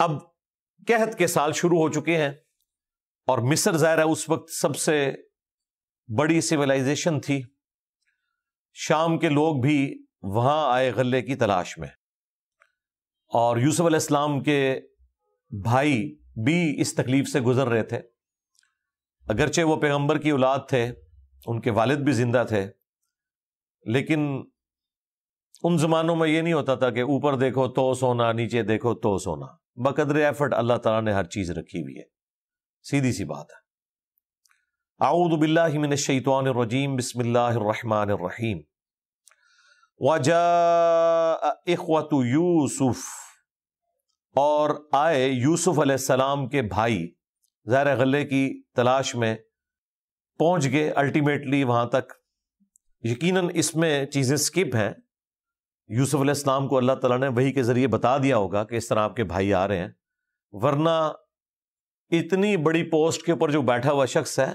अब कहत के साल शुरू हो चुके हैं और मिस्र ज़ाहिर है उस वक्त सबसे बड़ी सिविलाइजेशन थी शाम के लोग भी वहाँ आए गले की तलाश में और यूसुफ अलैहिस्सलाम के भाई भी इस तकलीफ से गुजर रहे थे अगरचे वो पैगंबर की औलाद थे उनके वालिद भी ज़िंदा थे लेकिन उन ज़मानों में ये नहीं होता था कि ऊपर देखो तो सोना नीचे देखो तो सोना बकदर एफर्ट अल्लाह ताला ने हर चीज़ रखी हुई है सीधी सी बात है आऊदबिल्लिमिनशैतवानरजीम बसमिल्लाम वजा इखवत यूसुफ़ और आए यूसुफ अलैहिस्सलाम के भाई जहर गले की तलाश में पहुंच गए अल्टीमेटली वहां तक यकीनन इसमें चीज़ें स्किप हैं यूसुफ अलैहिस्सलाम को अल्लाह ताला ने वही के ज़रिए बता दिया होगा कि इस तरह आपके भाई आ रहे हैं वरना इतनी बड़ी पोस्ट के ऊपर जो बैठा हुआ शख्स है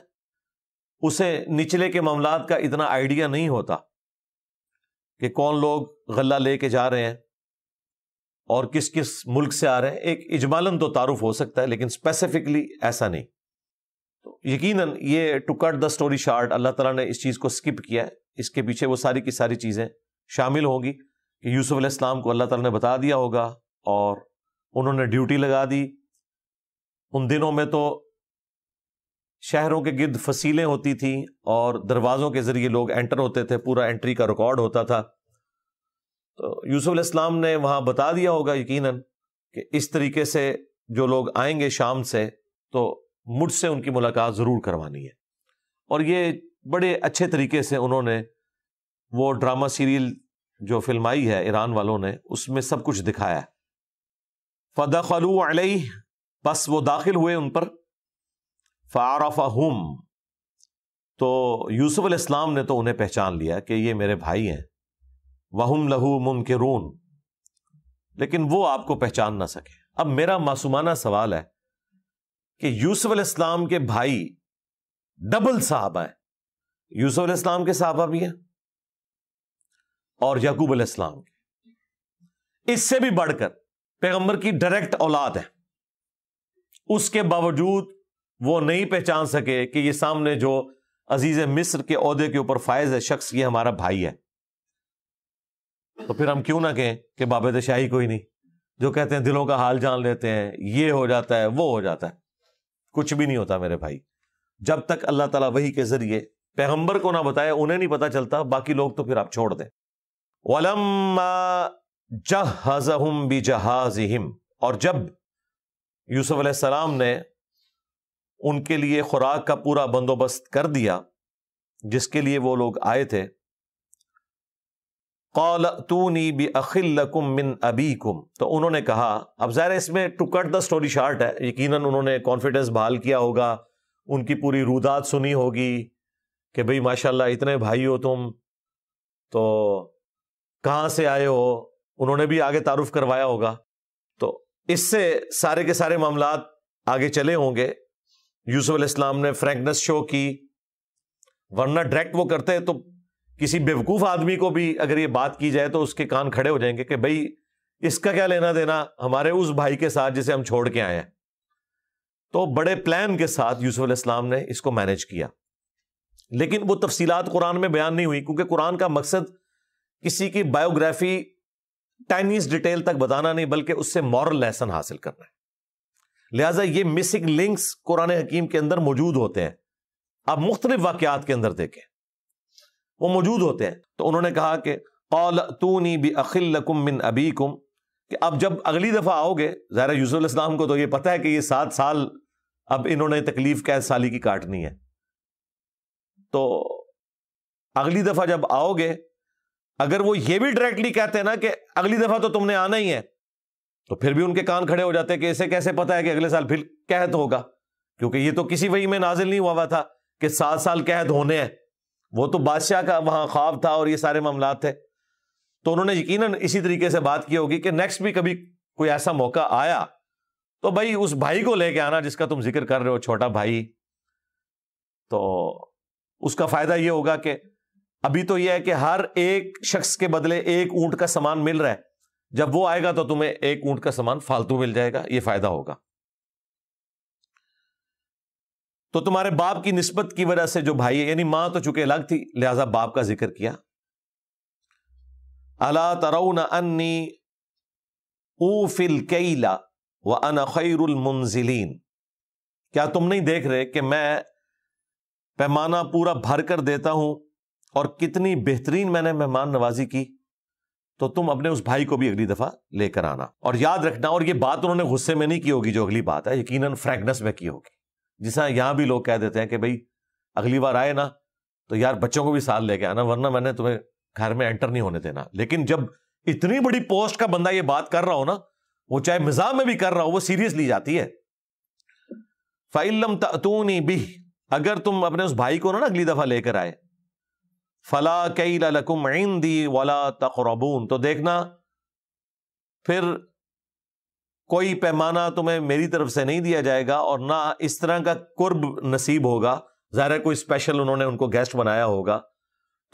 उसे निचले के मामला का इतना आइडिया नहीं होता कि कौन लोग गला लेके जा रहे हैं और किस किस मुल्क से आ रहे हैं एक इजमालन तो तारुफ हो सकता है लेकिन स्पेसिफिकली ऐसा नहीं तो यकीन ये to cut the story short अल्लाह तला ने इस चीज़ को स्किप किया है इसके पीछे वो सारी की सारी चीज़ें शामिल होंगी कि यूसुफ इस्लाम को अल्लाह ताला ने बता दिया होगा और उन्होंने ड्यूटी लगा दी उन दिनों में तो शहरों के गिरद फसीलें होती थी और दरवाज़ों के ज़रिए लोग एंटर होते थे पूरा एंट्री का रिकॉर्ड होता था तो यूसुफ इस्लाम ने वहाँ बता दिया होगा यकीनन कि इस तरीके से जो लोग आएंगे शाम से तो मुझसे उनकी मुलाकात ज़रूर करवानी है और ये बड़े अच्छे तरीके से उन्होंने वो ड्रामा सीरियल जो फिल्म आई है ईरान वालों ने उसमें सब कुछ दिखाया है फदखलू अलई बस वो दाखिल हुए उन पर फ़ारफ़ाहम तो यूसुफ इस्लाम ने तो उन्हें पहचान लिया कि ये मेरे भाई हैं वहम लहू मुम के मुनकरून लेकिन वो आपको पहचान ना सके अब मेरा मासुमाना सवाल है कि यूसुफ इस्लाम के भाई डबल साहबा हैं यूसुफ इस्लाम के साहबा भी हैं और याकूब अलैहिस्सलाम इससे भी बढ़कर पैगंबर की डायरेक्ट औलाद है उसके बावजूद वो नहीं पहचान सके कि ये सामने जो अजीज मिस्र के अहदे के ऊपर फायज है शख्स ये हमारा भाई है तो फिर हम क्यों ना कहें कि बाबे तो शाही कोई नहीं जो कहते हैं दिलों का हाल जान लेते हैं ये हो जाता है वो हो जाता है कुछ भी नहीं होता मेरे भाई जब तक अल्लाह ताला वही के जरिए पैगंबर को ना बताए उन्हें नहीं पता चलता बाकी लोग तो फिर आप छोड़ दें वलम्मा भी जहाज हिम और जब यूसुफ सलाम ने उनके लिए खुराक का पूरा बंदोबस्त कर दिया जिसके लिए वो लोग आए थे कौल तूनी बी अखिलकुम मिन अबीकुम तो उन्होंने कहा अब ज़ाहिर इसमें to cut the story short है यकीन उन्होंने कॉन्फिडेंस बहाल किया होगा उनकी पूरी रुदात सुनी होगी कि भाई माशाल्लाह इतने भाई हो तुम तो कहाँ से आए हो उन्होंने भी आगे तारुफ करवाया होगा तो इससे सारे के सारे मामला आगे चले होंगे यूसुफ इस्लाम ने फ्रैंकनेस शो की वरना डायरेक्ट वो करते हैं तो किसी बेवकूफ़ आदमी को भी अगर ये बात की जाए तो उसके कान खड़े हो जाएंगे कि भाई इसका क्या लेना देना हमारे उस भाई के साथ जिसे हम छोड़ के आए हैं तो बड़े प्लान के साथ यूसुफ इस्लाम ने इसको मैनेज किया लेकिन वो तफसीलात कुरान में बयान नहीं हुई क्योंकि कुरान का मकसद किसी की बायोग्राफी टाइनीज डिटेल तक बताना नहीं बल्कि उससे मॉरल लेसन हासिल करना है लिहाजा ये मिसिंग लिंक्स कुरान हकीम के अंदर मौजूद होते हैं आप मुख्तलिफ वाकयात के अंदर देखें वो मौजूद होते हैं तो उन्होंने कहा कि कौल तूनी भी अखिलकुम मिन अबीकुम कि अब जब अगली दफ़ा आओगे जहरा यूसुफ़लाम को तो ये पता है कि ये सात साल अब इन्होंने तकलीफ कैद साली की काटनी है तो अगली दफ़ा जब आओगे अगर वो ये भी डायरेक्टली कहते हैं ना कि अगली दफा तो तुमने आना ही है तो फिर भी उनके कान खड़े हो जाते हैं कि इसे कैसे पता है कि अगले साल फिर कहत होगा क्योंकि ये तो किसी वही में नाजिल नहीं हुआ हुआ था कि सात साल कहत होने हैं वो तो बादशाह का वहां ख्वाब था और ये सारे मामला थे तो उन्होंने यकीनन इसी तरीके से बात की होगी कि नेक्स्ट भी कभी कोई ऐसा मौका आया तो भाई उस भाई को लेके आना जिसका तुम जिक्र कर रहे हो छोटा भाई तो उसका फायदा ये होगा कि अभी तो यह है कि हर एक शख्स के बदले एक ऊंट का सामान मिल रहा है जब वो आएगा तो तुम्हें एक ऊंट का सामान फालतू मिल जाएगा यह फायदा होगा तो तुम्हारे बाप की निस्बत की वजह से जो भाई है यानी मां तो चुके अलग थी लिहाजा बाप का जिक्र किया अला तरऊ अन्नी ऊ व अन खैरुल मुंजिलीन क्या तुम नहीं देख रहे कि मैं पैमाना पूरा भर कर देता हूं और कितनी बेहतरीन मैंने मेहमान नवाजी की तो तुम अपने उस भाई को भी अगली दफा लेकर आना और याद रखना और ये बात उन्होंने गुस्से में नहीं की होगी जो अगली बात है यकीन फ्रैंकनेस में की होगी जिसना यहां भी लोग कह देते हैं कि भाई अगली बार आए ना तो यार बच्चों को भी साथ लेके आना वरना मैंने तुम्हें घर में एंटर नहीं होने देना लेकिन जब इतनी बड़ी पोस्ट का बंदा ये बात कर रहा हो ना वो चाहे मिजाज में भी कर रहा हो वो सीरियस ली जाती है फाइलम तूनी भी अगर तुम अपने उस भाई को ना अगली दफा लेकर आए फला कई लकुम दी वाला तकरबून तो देखना फिर कोई पैमाना तुम्हें मेरी तरफ से नहीं दिया जाएगा और ना इस तरह का कुर्ब नसीब होगा ज़ाहिर कोई स्पेशल उन्होंने उनको गेस्ट बनाया होगा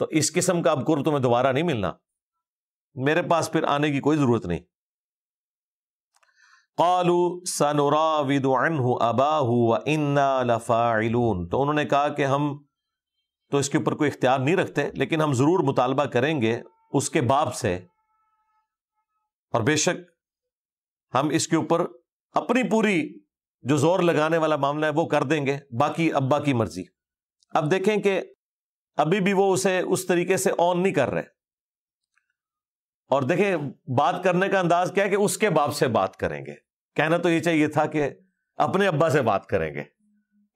तो इस किस्म का अब कुर्ब तुम्हें दोबारा नहीं मिलना मेरे पास फिर आने की कोई ज़रूरत नहीं कालू सनुरा विदु अबाहू इन्ना लफ़ाइलून तो उन्होंने कहा कि हम तो इसके ऊपर कोई इख्तियार नहीं रखते लेकिन हम ज़रूर मुतालबा करेंगे उसके बाप से और बेशक हम इसके ऊपर अपनी पूरी जो जोर लगाने वाला मामला है वो कर देंगे बाकी अब्बा की मर्जी अब देखें कि अभी भी वो उसे उस तरीके से ऑन नहीं कर रहे और देखें बात करने का अंदाज क्या है कि उसके बाप से बात करेंगे कहना तो ये चाहिए था कि अपने अब्बा से बात करेंगे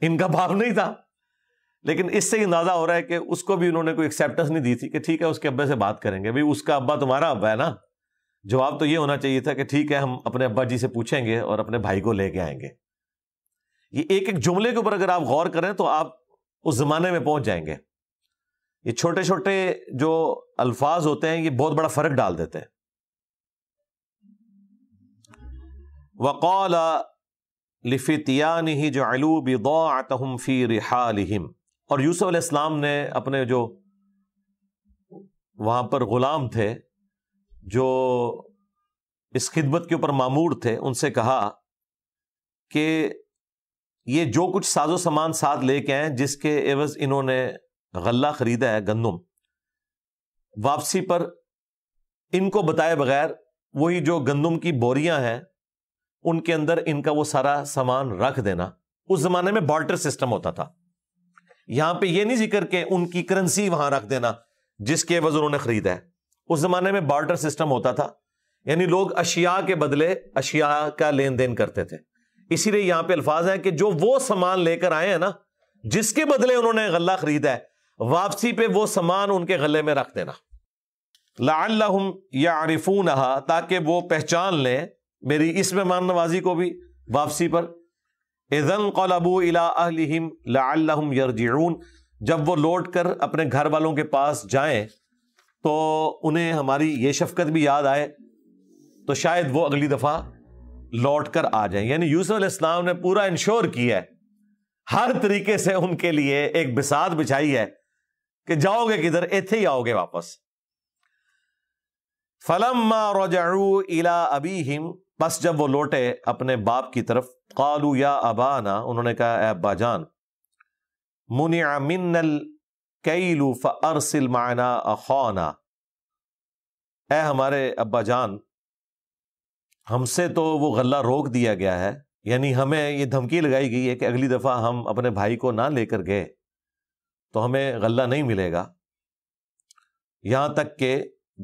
इनका भाव नहीं था लेकिन इससे अंदाजा हो रहा है कि उसको भी उन्होंने कोई एक्सेप्टेंस नहीं दी थी कि ठीक है उसके अब्बे से बात करेंगे भाई उसका अब्बा तुम्हारा अब्बा है ना जवाब तो ये होना चाहिए था कि ठीक है हम अपने अब्बा जी से पूछेंगे और अपने भाई को लेके आएंगे ये एक एक जुमले के ऊपर अगर आप गौर करें तो आप उस जमाने में पहुंच जाएंगे ये छोटे छोटे जो अल्फाज होते हैं ये बहुत बड़ा फर्क डाल देते हैं वकौला लिफितियान ही जो अलूब फी रिहालिम और यूसुफ इस्लाम ने अपने जो वहां पर ग़ुलाम थे जो इस खिदमत के ऊपर मामूर थे उनसे कहा कि ये जो कुछ साजो सामान साथ लेके आए जिसके एवज इन्होंने गल्ला ख़रीदा है गंदम वापसी पर इनको बताए बगैर वही जो गंदुम की बोरियां हैं उनके अंदर इनका वो सारा सामान रख देना उस ज़माने में बॉल्टर सिस्टम होता था यहां पे ये नहीं जिक्र के उनकी करेंसी वहां रख देना जिसके एवज उन्होंने खरीदा है उस जमाने में बार्टर सिस्टम होता था यानी लोग अशिया के बदले अशिया का लेन देन करते थे इसीलिए यहां पे अल्फाज है कि जो वो सामान लेकर आए हैं ना जिसके बदले उन्होंने गला खरीदा है वापसी पे वो सामान उनके गले में रख देना लाम या आरिफून ताकि वो पहचान लें मेरी इस मेहमान नवाजी को भी वापसी पर इज़न कलबू इला अहलिम लाम जब वो लौट कर अपने घर वालों के पास जाए तो उन्हें हमारी ये शफकत भी याद आए तो शायद वो अगली दफ़ा लौट कर आ जाए यानी यूसुफ इस्लाम ने पूरा इंश्योर किया है हर तरीके से उनके लिए एक बिसात बिछाई है कि जाओगे किधर इथे ही आओगे वापस फलम रोजाऊ इला अबीहिम बस जब वो लौटे अपने बाप की तरफ कालू या अबाना उन्होंने कहा अब्बा जान मुनिया मिन्नल कैलू फ़रसिल माना अखाना ए हमारे अब्बाजान हमसे तो वो गला रोक दिया गया है यानी हमें ये धमकी लगाई गई है कि अगली दफ़ा हम अपने भाई को ना लेकर गए तो हमें गला नहीं मिलेगा यहाँ तक के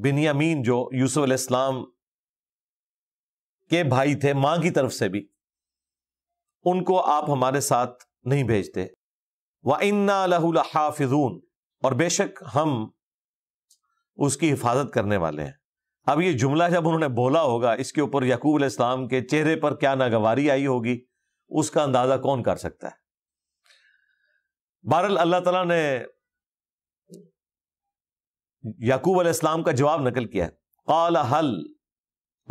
बिनियामीन जो यूसुफ इस्लाम के भाई थे माँ की तरफ से भी उनको आप हमारे साथ नहीं भेजते व इन्ना लहूल और बेशक हम उसकी हिफाजत करने वाले हैं अब ये जुमला जब उन्होंने बोला होगा इसके ऊपर यकूब इस्लाम के चेहरे पर क्या नागवारी आई होगी उसका अंदाज़ा कौन कर सकता है बहरल अल्लाह तला ने याकूब अलैहिस्सलाम का जवाब नकल किया है काल हल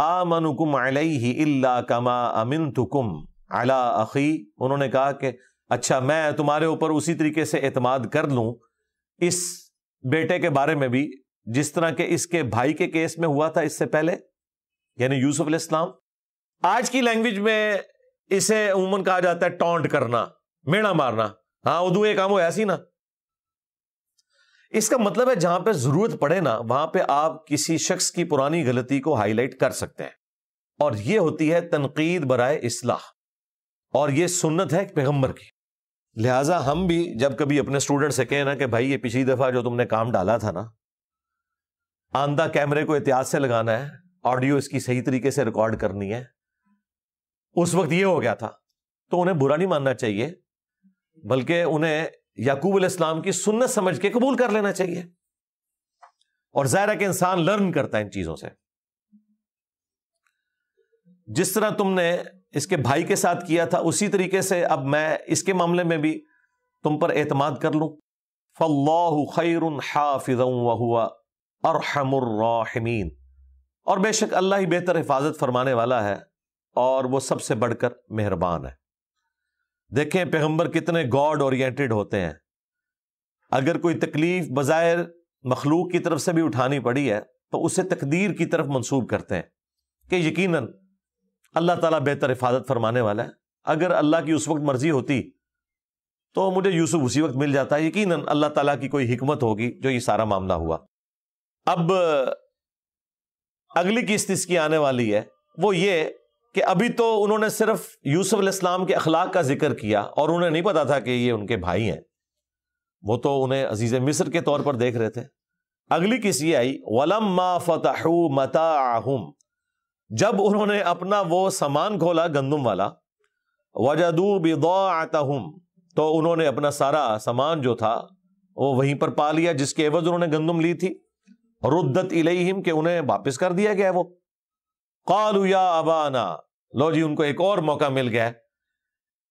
आमनुकुम अलैहि इल्ला कमा अमिनतुकुम अला अखी उन्होंने कहा कि अच्छा मैं तुम्हारे ऊपर उसी तरीके से एतमाद कर लूं इस बेटे के बारे में भी जिस तरह के इसके भाई के केस में हुआ था इससे पहले यानी यूसुफ इस्लाम आज की लैंग्वेज में इसे उमन कहा जाता है टॉन्ट करना मेड़ा मारना हाँ उदू ये काम हो ऐसी ना इसका मतलब है जहां पे जरूरत पड़े ना वहां पे आप किसी शख्स की पुरानी गलती को हाईलाइट कर सकते हैं और यह होती है तनकीद बरए इसलाह और ये सुन्नत है पैगम्बर की लिहाजा हम भी जब कभी अपने स्टूडेंट से कहें ना कि भाई ये पिछली दफ़ा जो तुमने काम डाला था ना आंदा कैमरे को एहतियात से लगाना है ऑडियो इसकी सही तरीके से रिकॉर्ड करनी है उस वक्त ये हो गया था तो उन्हें बुरा नहीं मानना चाहिए बल्कि उन्हें याकूब अस्लाम की सुन्नत समझ के कबूल कर लेना चाहिए और ज़ाहिर है कि इंसान लर्न करता है इन चीज़ों से जिस तरह तुमने इसके भाई के साथ किया था उसी तरीके से अब मैं इसके मामले में भी तुम पर एतमाद कर लूं फ़ल्लाह खैर हाफिज़ वहुआ अरहमर्राहमीन और बेशक अल्लाह ही बेहतर हिफाजत फरमाने वाला है और वो सबसे बढ़कर मेहरबान है देखें पैगम्बर कितने गॉड ओरिएंटेड होते हैं अगर कोई तकलीफ बज़ाहिर मखलूक की तरफ से भी उठानी पड़ी है तो उसे तकदीर की तरफ मंसूब करते हैं कि यकीनन अल्लाह ताला बेहतर हिफाजत फरमाने वाला है अगर अल्लाह की उस वक्त मर्जी होती तो मुझे यूसुफ उसी वक्त मिल जाता है यकीन अल्लाह ताला की कोई हिकमत होगी जो ये सारा मामला हुआ अब अगली किस्त इसकी आने वाली है वो ये कि अभी तो उन्होंने सिर्फ यूसुफ इस्लाम के अखलाक का जिक्र किया और उन्हें नहीं पता था कि ये उनके भाई हैं वो तो उन्हें अजीज मिस्र के तौर पर देख रहे थे अगली किस्त ये आई वलम मा फतहू मताहम जब उन्होंने अपना वो सामान खोला गंदुम वाला वजदू बिदौतहम तो उन्होंने अपना सारा सामान जो था वो वहीं पर पा लिया जिसके एवज उन्होंने गंदुम ली थी रुद्दत इलेहिम के उन्हें वापस कर दिया गया वो कालू या अबाना लो जी उनको एक और मौका मिल गया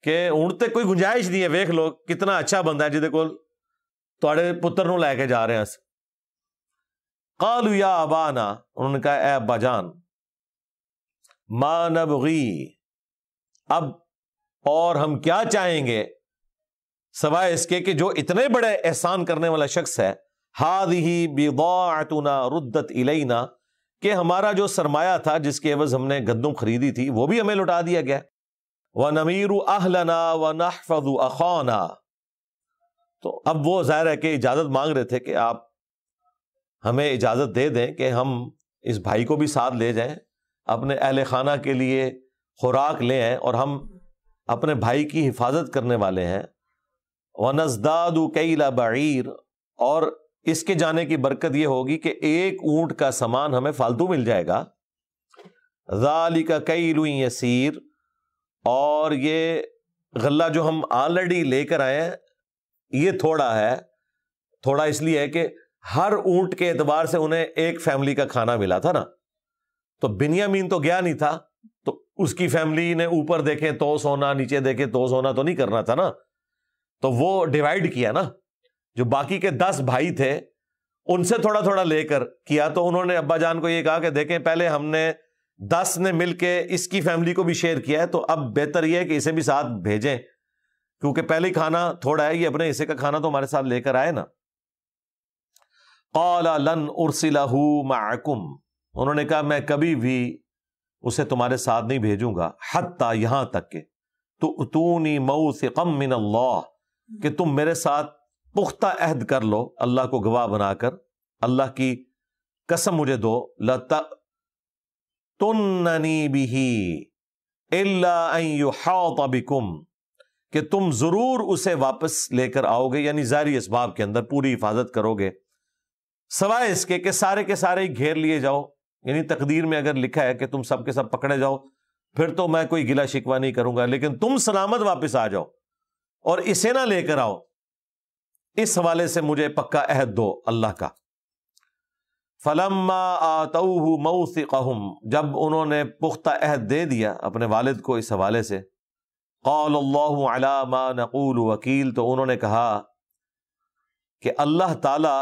कि हूँ कोई गुंजाइश नहीं है वेख लो कितना अच्छा बंदा है जिदे को पुत्र लैके जा रहे हैं कालू या अबाना उन्होंने कहा ए अब्बा मानबगी अब और हम क्या चाहेंगे सवाए इसके कि जो इतने बड़े एहसान करने वाला शख्स है हाद ही बिदातुना रुद्दत इलेना के हमारा जो सरमाया था जिसके अवज़ हमने गद्दू खरीदी थी वो भी हमें लुटा दिया गया व नमीर अहलना व नहफु अखाना तो अब वो जाहिर है कि इजाज़त मांग रहे थे कि आप हमें इजाज़त दे दें कि हम इस भाई को भी साथ ले जाएं अपने अहल खाना के लिए खुराक ले हैं और हम अपने भाई की हिफाजत करने वाले हैं वनजदाद कईला बईर और इसके जाने की बरकत यह होगी कि एक ऊंट का सामान हमें फालतू मिल जाएगा जाली का कई लुई यसीर और ये गला जो हम ऑलरेडी लेकर आए हैं ये थोड़ा है थोड़ा इसलिए है कि हर ऊंट के एतबार से उन्हें एक फैमिली का खाना मिला था ना तो बिनियामीन तो गया नहीं था तो उसकी फैमिली ने ऊपर देखे तो सोना नीचे देखे तो सोना तो नहीं करना था ना तो वो डिवाइड किया ना जो बाकी के दस भाई थे उनसे थोड़ा थोड़ा लेकर किया तो उन्होंने अब्बा जान को ये कहा कि देखें पहले हमने दस ने मिलके इसकी फैमिली को भी शेयर किया है तो अब बेहतर यह है कि इसे भी साथ भेजें क्योंकि पहले खाना थोड़ा है ये अपने हिस्से का खाना तो हमारे साथ लेकर आए ना कौला लन उर्सिला माकुम उन्होंने कहा मैं कभी भी उसे तुम्हारे साथ नहीं भेजूंगा हती यहां तक के तो तूनी मऊ से कम मिन अल्लाह कि तुम मेरे साथ पुख्ता अहद कर लो अल्लाह को गवाह बनाकर अल्लाह की कसम मुझे दो लता तुन्ननी बिही बिकुम कि तुम जरूर उसे वापस लेकर आओगे यानी जारी इस बाब के अंदर पूरी हिफाजत करोगे सवाए इसके कि सारे के सारे घेर लिए जाओ यानी तकदीर में अगर लिखा है कि तुम सबके सब पकड़े जाओ फिर तो मैं कोई गिला शिकवा नहीं करूंगा लेकिन तुम सलामत वापस आ जाओ और इसे ना लेकर आओ इस हवाले से मुझे पक्का अहद दो अल्लाह का फलम्मा आतऊ मऊसिकहम जब उन्होंने पुख्ता अहद दे दिया अपने वालिद को इस हवाले से कौल अला नकूल वकील तो उन्होंने कहा कि अल्लाह ताला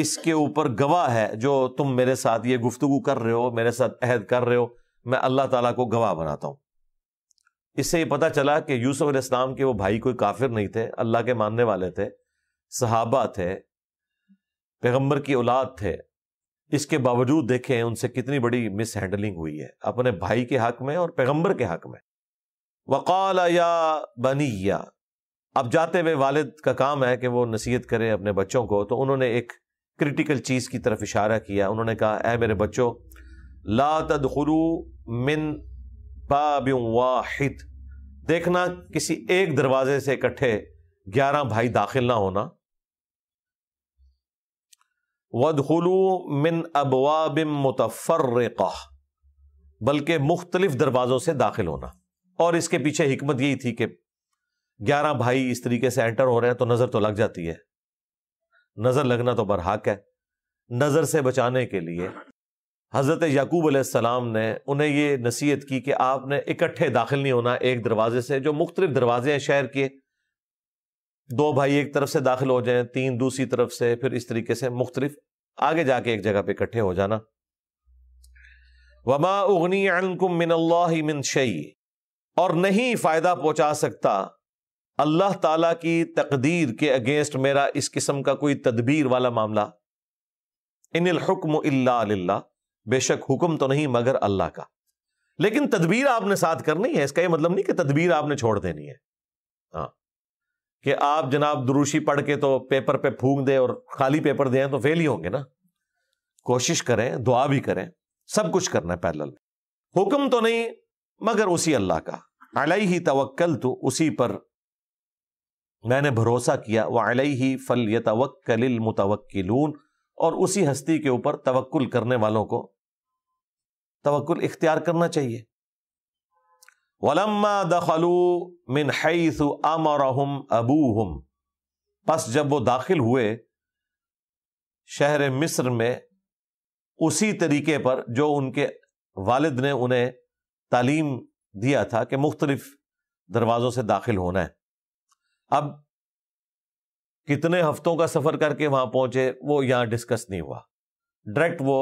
इसके ऊपर गवाह है जो तुम मेरे साथ ये गुफ्तगु कर रहे हो मेरे साथ अहद कर रहे हो मैं अल्लाह तला को गवाह बनाता हूँ इससे ये पता चला कि यूसुफ इस्लाम के वो भाई कोई काफिर नहीं थे अल्लाह के मानने वाले थे सहाबा थे पैगम्बर की औलाद थे इसके बावजूद देखें उनसे कितनी बड़ी मिस हैंडलिंग हुई है अपने भाई के हक में और पैगम्बर के हक में वकाल या बनिया अब जाते हुए वालद का काम है कि वो नसीहत करे अपने बच्चों को तो उन्होंने एक क्रिटिकल चीज़ की तरफ इशारा किया उन्होंने कहा ए मेरे बच्चों ला तदखलू मिन बाहिद देखना किसी एक दरवाजे से इकट्ठे ग्यारह भाई दाखिल ना होना वदखलू मिन अबवाब मुतफर बल्कि मुख्तलिफ दरवाज़ों से दाखिल होना और इसके पीछे हमत यही थी कि ग्यारह भाई इस तरीके से एंटर हो रहे हैं तो नज़र तो लग जाती है नज़र लगना तो बरहक है नज़र से बचाने के लिए हज़रत याकूब सलाम ने उन्हें यह नसीहत की कि आपने इकट्ठे दाखिल नहीं होना एक दरवाजे से जो मुख्तलिफ दरवाजे हैं शहर के दो भाई एक तरफ से दाखिल हो जाए तीन दूसरी तरफ से फिर इस तरीके से मुख्तलिफ आगे जाके एक जगह पर इकट्ठे हो जाना वमा उगनी मिन शई और नहीं फायदा पहुंचा सकता अल्लाह ताला की तकदीर के अगेंस्ट मेरा इस किस्म का कोई तदबीर वाला मामला इन हुक्म अल्लाह बेशक हुक्म तो नहीं मगर अल्लाह का लेकिन तदबीर आपने साथ करनी है इसका यह मतलब नहीं कि तदबीर आपने छोड़ देनी है हाँ कि आप जनाब दुरुशी पढ़ के तो पेपर पे फूंक दें और खाली पेपर दें तो फेल ही होंगे ना कोशिश करें दुआ भी करें सब कुछ करना है पैदल हुक्म तो नहीं मगर उसी अल्लाह का अलई ही तवक्ल तो उसी पर मैंने भरोसा किया वह अलई ही फल यतवक्ल और उसी हस्ती के ऊपर तवक्ल करने वालों को तवक्ल इख्तियार करना चाहिए वलम्मा दखलू मिन हैसु अबू हम बस जब वो दाखिल हुए शहर मिस्र में उसी तरीके पर जो उनके वालिद ने उन्हें तालीम दिया था कि मुख्तलिफ दरवाज़ों से दाखिल होना है अब कितने हफ्तों का सफ़र करके वहां पहुंचे वो यहां डिस्कस नहीं हुआ डायरेक्ट वो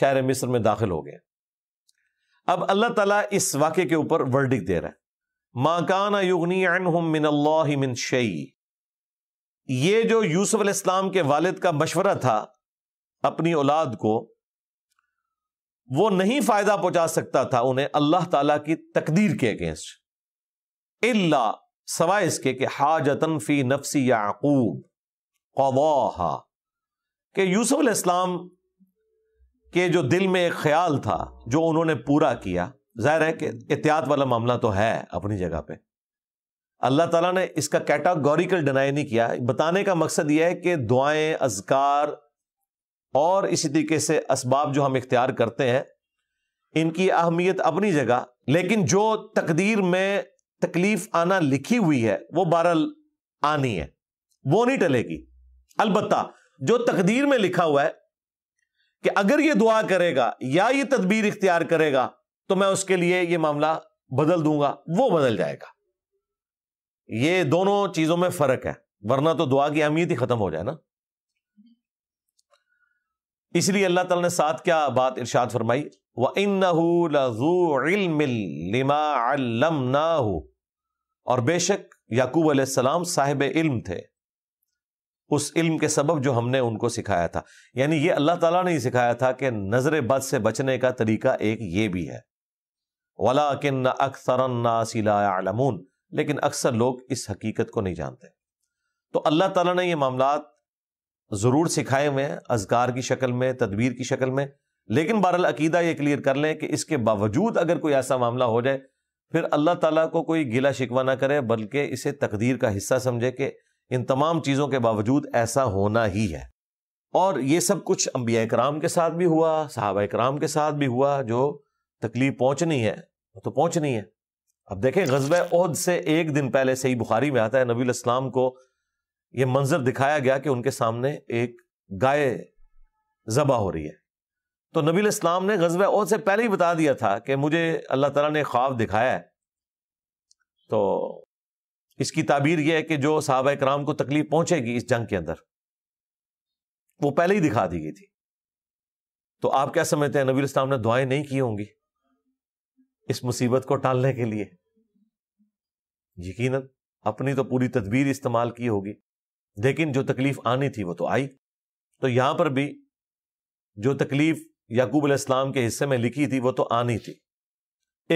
शहर मिस्र में दाखिल हो गए अब अल्लाह ताला इस वाक्य के ऊपर वर्डिक दे रहा है माकाना युगनी मिन मिन शई ये जो यूसुफ इस्लाम के वालिद का मशवरा था अपनी औलाद को वो नहीं फायदा पहुंचा सकता था उन्हें अल्लाह ताला की तकदीर के अगेंस्ट इल्ला सवाए इसके कि हाजतन फी नफसी याकूब कवा कि यूसुफ इस्लाम के जो दिल में एक ख्याल था जो उन्होंने पूरा किया जाहिर है कि एहतियात वाला मामला तो है अपनी जगह पर अल्लाह ताला ने इसका कैटागोरिकल डिनाई नहीं किया बताने का मकसद यह है कि दुआएं अजकार और इसी तरीके से इसबाब जो हम इख्तियार करते हैं इनकी अहमियत अपनी जगह लेकिन जो तकदीर में तकलीफ आना लिखी हुई है वो बहरल आनी है वो नहीं टलेगी अलबत् जो तकदीर में लिखा हुआ है कि अगर ये दुआ करेगा या ये तदबीर इख्तियार करेगा तो मैं उसके लिए ये मामला बदल दूंगा वो बदल जाएगा ये दोनों चीजों में फर्क है वरना तो दुआ की अहमियत ही खत्म हो जाए ना इसलिए अल्लाह ताला ने साथ क्या बात इर्शाद फरमाई व इन्ना और बेशक याकूब अलैहिस्सलाम साहिब इल्म थे उस इल्म के सबब जो हमने उनको सिखाया था यानी ये अल्लाह ताला ने ही सिखाया था कि नज़र बद से बचने का तरीका एक ये भी है वला किन अक्सर नासिलामून लेकिन अक्सर लोग इस हकीकत को नहीं जानते तो अल्लाह ताला ने ये मामला ज़रूर सिखाए हुए हैं अजगार की शक्ल में तदबीर की शक्ल में लेकिन बहरल अकीदा ये क्लियर कर लें कि इसके बावजूद अगर कोई ऐसा मामला हो जाए फिर अल्लाह ताला को कोई गिला शिकवा ना करे बल्कि इसे तकदीर का हिस्सा समझे कि इन तमाम चीज़ों के बावजूद ऐसा होना ही है और ये सब कुछ अम्बिया कराम के साथ भी हुआ साहबा कराम के साथ भी हुआ जो तकलीफ पहुँचनी है तो पहुँचनी है अब देखें गजब ओहद से एक दिन पहले सही बुखारी में आता है नबी को ये मंजर दिखाया गया कि उनके सामने एक गाय जबा हो रही है तो नबी इस्लाम ने गजब और से पहले ही बता दिया था कि मुझे अल्लाह तला ने ख्वाब दिखाया है तो इसकी ताबीर यह है कि जो साहब कराम को तकलीफ पहुंचेगी इस जंग के अंदर वो पहले ही दिखा दी गई थी तो आप क्या समझते हैं नबी इस्लाम ने दुआएं नहीं की होंगी इस मुसीबत को टालने के लिए यकीन अपनी तो पूरी तदबीर इस्तेमाल की होगी लेकिन जो तकलीफ आनी थी वो तो आई तो यहां पर भी जो तकलीफ याकूब इस्लाम के हिस्से में लिखी थी वो तो आनी थी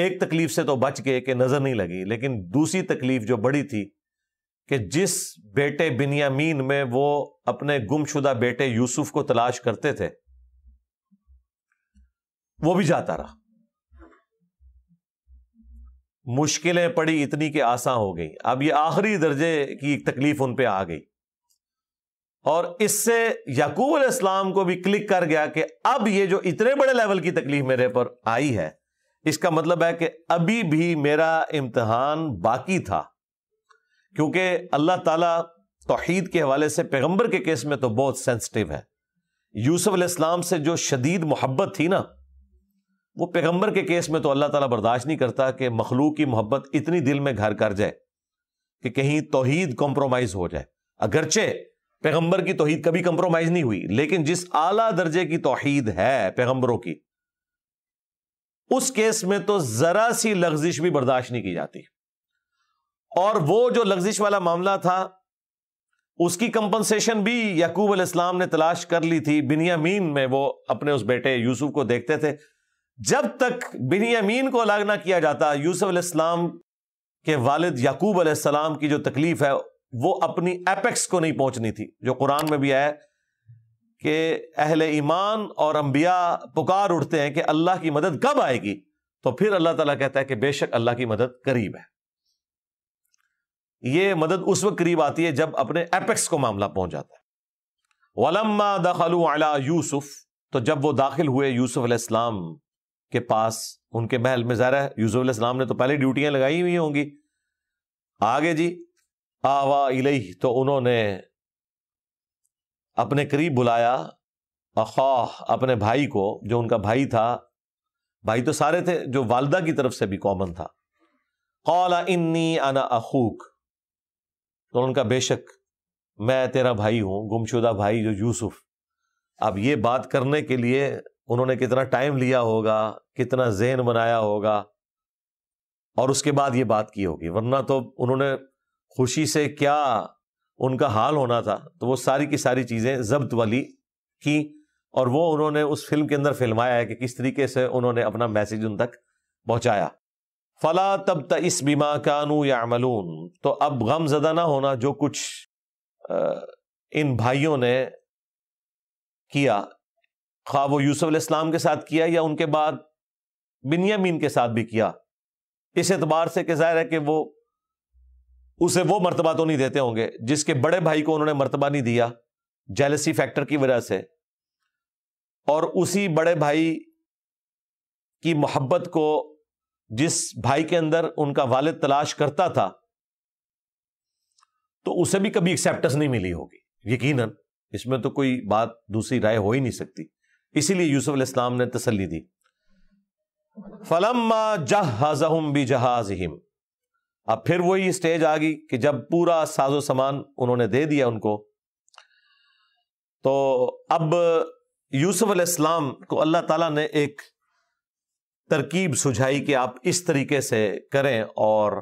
एक तकलीफ से तो बच के कि नजर नहीं लगी लेकिन दूसरी तकलीफ जो बड़ी थी कि जिस बेटे बिनियामीन में वो अपने गुमशुदा बेटे यूसुफ को तलाश करते थे वो भी जाता रहा मुश्किलें पड़ी इतनी कि आसान हो गई अब ये आखिरी दर्जे की तकलीफ उन पे आ गई और इससे यकूब इस्लाम को भी क्लिक कर गया कि अब ये जो इतने बड़े लेवल की तकलीफ मेरे पर आई है इसका मतलब है कि अभी भी मेरा इम्तहान बाकी था क्योंकि अल्लाह ताला तोहहीद के हवाले से पैगंबर के केस में तो बहुत सेंसिटिव है यूसुफ इस्लाम से जो शदीद मोहब्बत थी ना वो पैगंबर के केस में तो अल्लाह ताला बर्दाश्त नहीं करता कि मखलूक की मोहब्बत इतनी दिल में घर कर जाए कि कहीं तोहीद कॉम्प्रोमाइज हो जाए अगरचे पैगंबर की तोहीद कभी कंप्रोमाइज नहीं हुई लेकिन जिस आला दर्जे की तोहीद है पैगंबरों की उस केस में तो जरा सी लग्जिश भी बर्दाश्त नहीं की जाती और वो जो लग्जिश वाला मामला था उसकी कंपनसेशन भी यकूब इस्लाम ने तलाश कर ली थी बिनियामीन में वो अपने उस बेटे यूसुफ को देखते थे जब तक बिनियामीन को अलग ना किया जाता यूसुफ इस्लाम के वालिद याकूब सलाम की जो तकलीफ है वो अपनी एपेक्स को नहीं पहुंचनी थी जो कुरान में भी आया कि अहले ईमान और अंबिया पुकार उठते हैं कि अल्लाह की मदद कब आएगी तो फिर अल्लाह ताला कहता है कि बेशक अल्लाह की मदद करीब है ये मदद उस वक्त करीब आती है जब अपने एपेक्स को मामला पहुंच जाता है वलम्मा दखलू अला यूसुफ तो जब वो दाखिल हुए यूसुफ अलैहिस्सलाम के पास उनके महल में है यूसुफ अलैहिस्सलाम ने तो पहले ड्यूटियां लगाई हुई होंगी आगे जी आवा इले तो उन्होंने अपने करीब बुलाया अखा अपने भाई को जो उनका भाई था भाई तो सारे थे जो वालदा की तरफ से भी कॉमन था कौला इन्नी आना अखूक तो उनका बेशक मैं तेरा भाई हूँ गुमशुदा भाई जो यूसुफ अब ये बात करने के लिए उन्होंने कितना टाइम लिया होगा कितना जेन बनाया होगा और उसके बाद ये बात की होगी वरना तो उन्होंने खुशी से क्या उनका हाल होना था तो वो सारी की सारी चीज़ें जब्त वाली की और वो उन्होंने उस फिल्म के अंदर फिल्माया है कि किस तरीके से उन्होंने अपना मैसेज उन तक पहुंचाया फला तब त इस बीमा कानू या अमलून तो अब गम जदा ना होना जो कुछ इन भाइयों ने किया खा वो यूसफ इस्लाम के साथ किया या उनके बाद बिनियामीन के साथ भी किया इस एतबार से कि जाहिर है कि वो उसे वो मरतबा तो नहीं देते होंगे जिसके बड़े भाई को उन्होंने मरतबा नहीं दिया जेलसी फैक्टर की वजह से और उसी बड़े भाई की मोहब्बत को जिस भाई के अंदर उनका वालिद तलाश करता था तो उसे भी कभी एक्सेप्टेंस नहीं मिली होगी यकीन इसमें तो कोई बात दूसरी राय हो ही नहीं सकती इसीलिए यूसुफ इस्लाम ने तसली दी फलम फलम्मा जहाजहम बी जहाजहिम अब फिर वही स्टेज आ गई कि जब पूरा साजो सामान उन्होंने दे दिया उनको तो अब यूसुफ अलैहिस्सलाम को अल्लाह ताला ने एक तरकीब सुझाई कि आप इस तरीके से करें और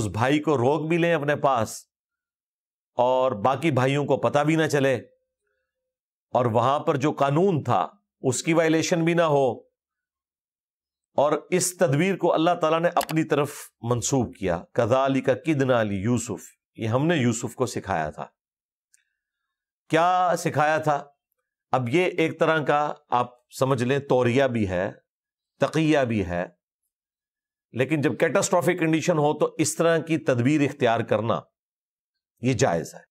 उस भाई को रोक भी लें अपने पास और बाकी भाइयों को पता भी ना चले और वहां पर जो कानून था उसकी वायलेशन भी ना हो और इस तदबीर को अल्लाह ताला ने अपनी तरफ मंसूब किया कदाली का किदना अली यूसुफ ये हमने यूसुफ को सिखाया था क्या सिखाया था अब ये एक तरह का आप समझ लें तोरिया भी है तकिया भी है लेकिन जब कैटास्ट्रॉफिक कंडीशन हो तो इस तरह की तदबीर इख्तियार करना ये जायज़ है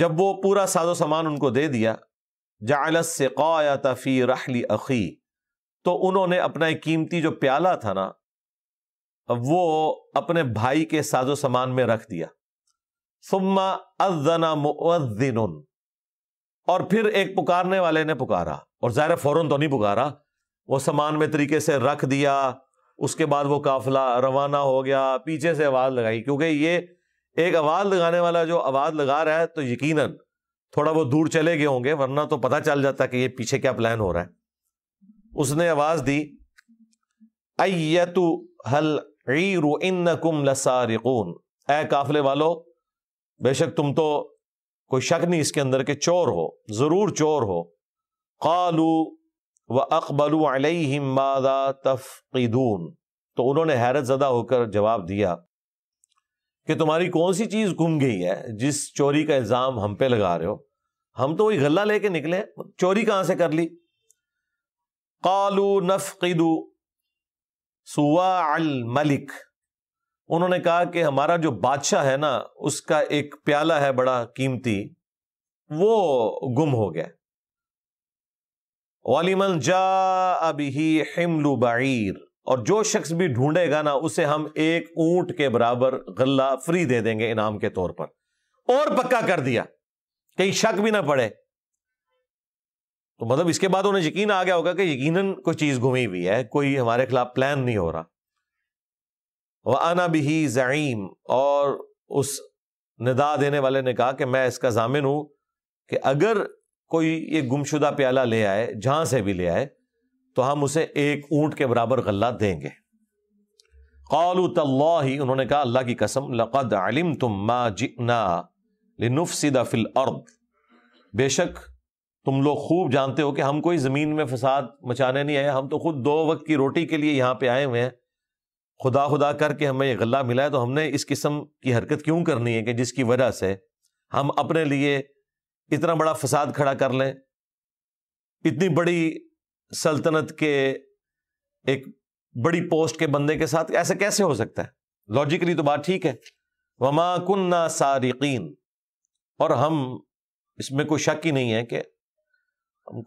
जब वो पूरा साजो सामान उनको दे दिया जालस से क़ाया तफ़ी रहली अखी तो उन्होंने अपना एक कीमती जो प्याला था ना वो अपने भाई के साजो सामान में रख दिया सुम्मा अजना मुअद्दिन और फिर एक पुकारने वाले ने पुकारा और ज़ाहिर फौरन तो नहीं पुकारा वो सामान में तरीके से रख दिया उसके बाद वो काफिला रवाना हो गया पीछे से आवाज़ लगाई क्योंकि ये एक आवाज़ लगाने वाला जो आवाज़ लगा रहा है तो यकीनन थोड़ा वो दूर चले गए होंगे वरना तो पता चल जाता कि ये पीछे क्या प्लान हो रहा है उसने आवाज दी अयतु हल इन्नकुम लसारिकून ए काफले वालो बेशक तुम तो कोई शक नहीं इसके अंदर के चोर हो जरूर चोर हो कालू व अकबलू अलमादा तफ़ीदून तो उन्होंने हैरत ज़दा होकर जवाब दिया कि तुम्हारी कौन सी चीज़ घूम गई है जिस चोरी का इल्ज़ाम हम पे लगा रहे हो हम तो वही गला लेके निकले चोरी कहां से कर ली कालू नफ़िदु सुवा मलिक उन्होंने कहा कि हमारा जो बादशाह है ना उसका एक प्याला है बड़ा कीमती वो गुम हो गया वालिमन जा अभी हिमलू बार और जो शख्स भी ढूंढेगा ना उसे हम एक ऊंट के बराबर गल्ला फ्री दे देंगे इनाम के तौर पर और पक्का कर दिया कहीं शक भी ना पड़े तो मतलब इसके बाद उन्हें यकीन आ गया होगा कि यकीन कोई चीज़ घुमी हुई है कोई हमारे खिलाफ प्लान नहीं हो रहा वह आना भी ही ज़ीम और उस निदा देने वाले ने कहा कि मैं इसका जामिन हूँ कि अगर कोई ये गुमशुदा प्याला ले आए जहां से भी ले आए तो हम उसे एक ऊंट के बराबर गला देंगे कौलू तल्लाही उन्होंने कहा अल्लाह की कसम लक़द अलिम तुम मा जिना लिनुफसिदा फिल अर्द बेशक तुम लोग खूब जानते हो कि हम कोई ज़मीन में फसाद मचाने नहीं आए हम तो खुद दो वक्त की रोटी के लिए यहाँ पे आए हुए हैं खुदा खुदा करके हमें ये गला मिला है तो हमने इस किस्म की हरकत क्यों करनी है कि जिसकी वजह से हम अपने लिए इतना बड़ा फसाद खड़ा कर लें इतनी बड़ी सल्तनत के एक बड़ी पोस्ट के बंदे के साथ ऐसा कैसे हो सकता है लॉजिकली तो बात ठीक है वमा कुन्ना सारिकीन और हम इसमें कोई शक ही नहीं है कि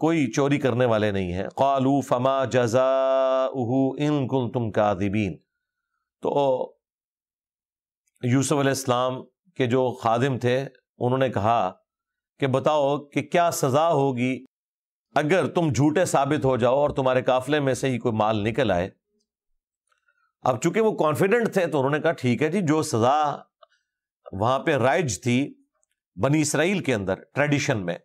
कोई चोरी करने वाले नहीं है कालू फमा जजा उहू इन तुम का दिबीन तो यूसुफ इस्लाम के जो खादिम थे उन्होंने कहा कि बताओ कि क्या सज़ा होगी अगर तुम झूठे साबित हो जाओ और तुम्हारे काफले में से ही कोई माल निकल आए अब चूंकि वो कॉन्फिडेंट थे तो उन्होंने कहा ठीक है जी जो सज़ा वहां पे राइज थी बनी इसराइल के अंदर ट्रेडिशन में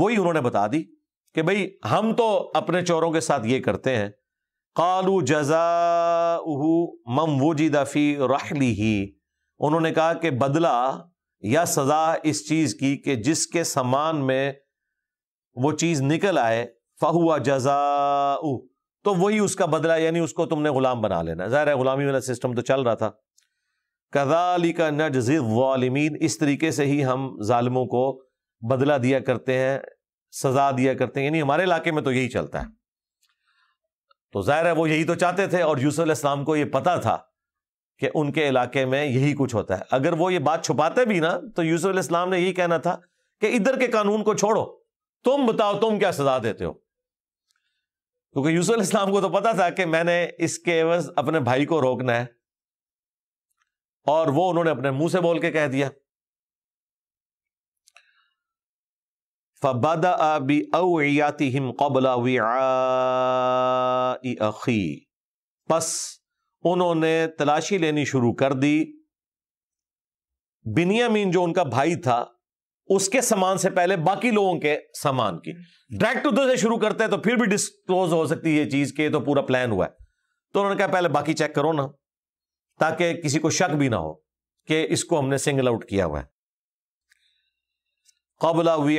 वही उन्होंने बता दी कि भाई हम तो अपने चोरों के साथ ये करते हैं कालू जजा मम वजीदाफ़ी रहली ही उन्होंने कहा कि बदला या सज़ा इस चीज़ की कि जिसके सामान में वो चीज़ निकल आए फ़हुआ जजा उ तो वही उसका बदला यानी उसको तुमने ग़ुलाम बना लेना ज़ाहिर है ग़ुलामी वाला सिस्टम तो चल रहा था कदाली का नजवालमीन इस तरीके से ही हम ालमों को बदला दिया करते हैं सजा दिया करते हैं यानी हमारे इलाके में तो यही चलता है तो जाहिर है वो यही तो चाहते थे और यूसुफ इस्लाम को ये पता था कि उनके इलाके में यही कुछ होता है अगर वो ये बात छुपाते भी ना तो यूसुफ इस्लाम ने यही कहना था कि इधर के कानून को छोड़ो तुम बताओ तुम क्या सजा देते हो क्योंकि यूसुफ इस्लाम को तो पता था कि मैंने इसके अपने भाई को रोकना है और वो उन्होंने अपने मुंह से बोल के कह दिया फ़बद बी अवयाती हिम कबला अखी बस उन्होंने तलाशी लेनी शुरू कर दी बिनियामीन जो उनका भाई था उसके सामान से पहले बाकी लोगों के सामान की डायरेक्ट उधर से शुरू करते हैं तो फिर भी डिस्क्लोज हो सकती है ये चीज के तो पूरा प्लान हुआ है तो उन्होंने कहा पहले बाकी चेक करो ना ताकि किसी को शक भी ना हो कि इसको हमने सिंगल आउट किया हुआ है कबला वी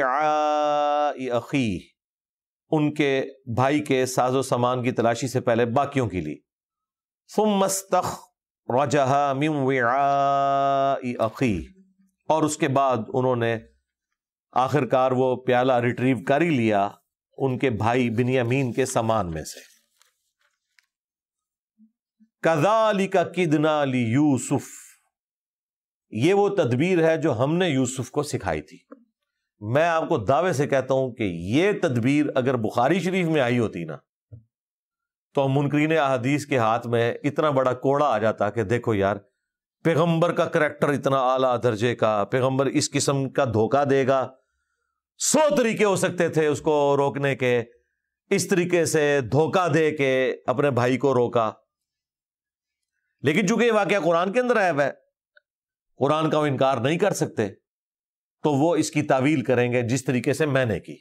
उनके भाई के साजो सामान की तलाशी से पहले बाकियों की ली फुमस्तख रजहा मिम अखी और उसके बाद उन्होंने आखिरकार वो प्याला रिट्रीव कर ही लिया उनके भाई बिनियामीन के सामान में से कदाली का किदना यूसुफ ये वो तदबीर है जो हमने यूसुफ को सिखाई थी मैं आपको दावे से कहता हूं कि यह तदबीर अगर बुखारी शरीफ में आई होती ना तो मुनकरीन अहदीस के हाथ में इतना बड़ा कोड़ा आ जाता कि देखो यार पैगंबर का करैक्टर इतना आला दर्जे का पैगंबर इस किस्म का धोखा देगा सौ तरीके हो सकते थे उसको रोकने के इस तरीके से धोखा दे के अपने भाई को रोका लेकिन चूंकि वाक्य कुरान के अंदर आया हुआ है कुरान का वो इनकार नहीं कर सकते तो वो इसकी तावील करेंगे जिस तरीके से मैंने की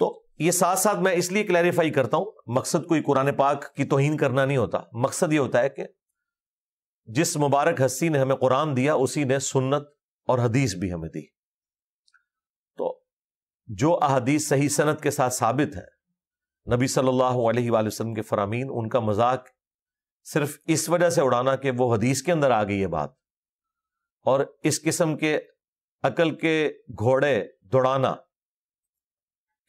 तो ये साथ साथ मैं इसलिए क्लैरिफाई करता हूं मकसद कोई कुरान पाक की तोहन करना नहीं होता मकसद ये होता है कि जिस मुबारक हस्सी ने हमें कुरान दिया उसी ने सुन्नत और हदीस भी हमें दी तो जो अहदीस सही सनत के साथ साबित है नबी सल्लल्लाहु अलैहि वसल्लम के फरामीन उनका मजाक सिर्फ इस वजह से उड़ाना कि वो हदीस के अंदर आ गई है बात और इस किस्म के अकल के घोड़े दौड़ाना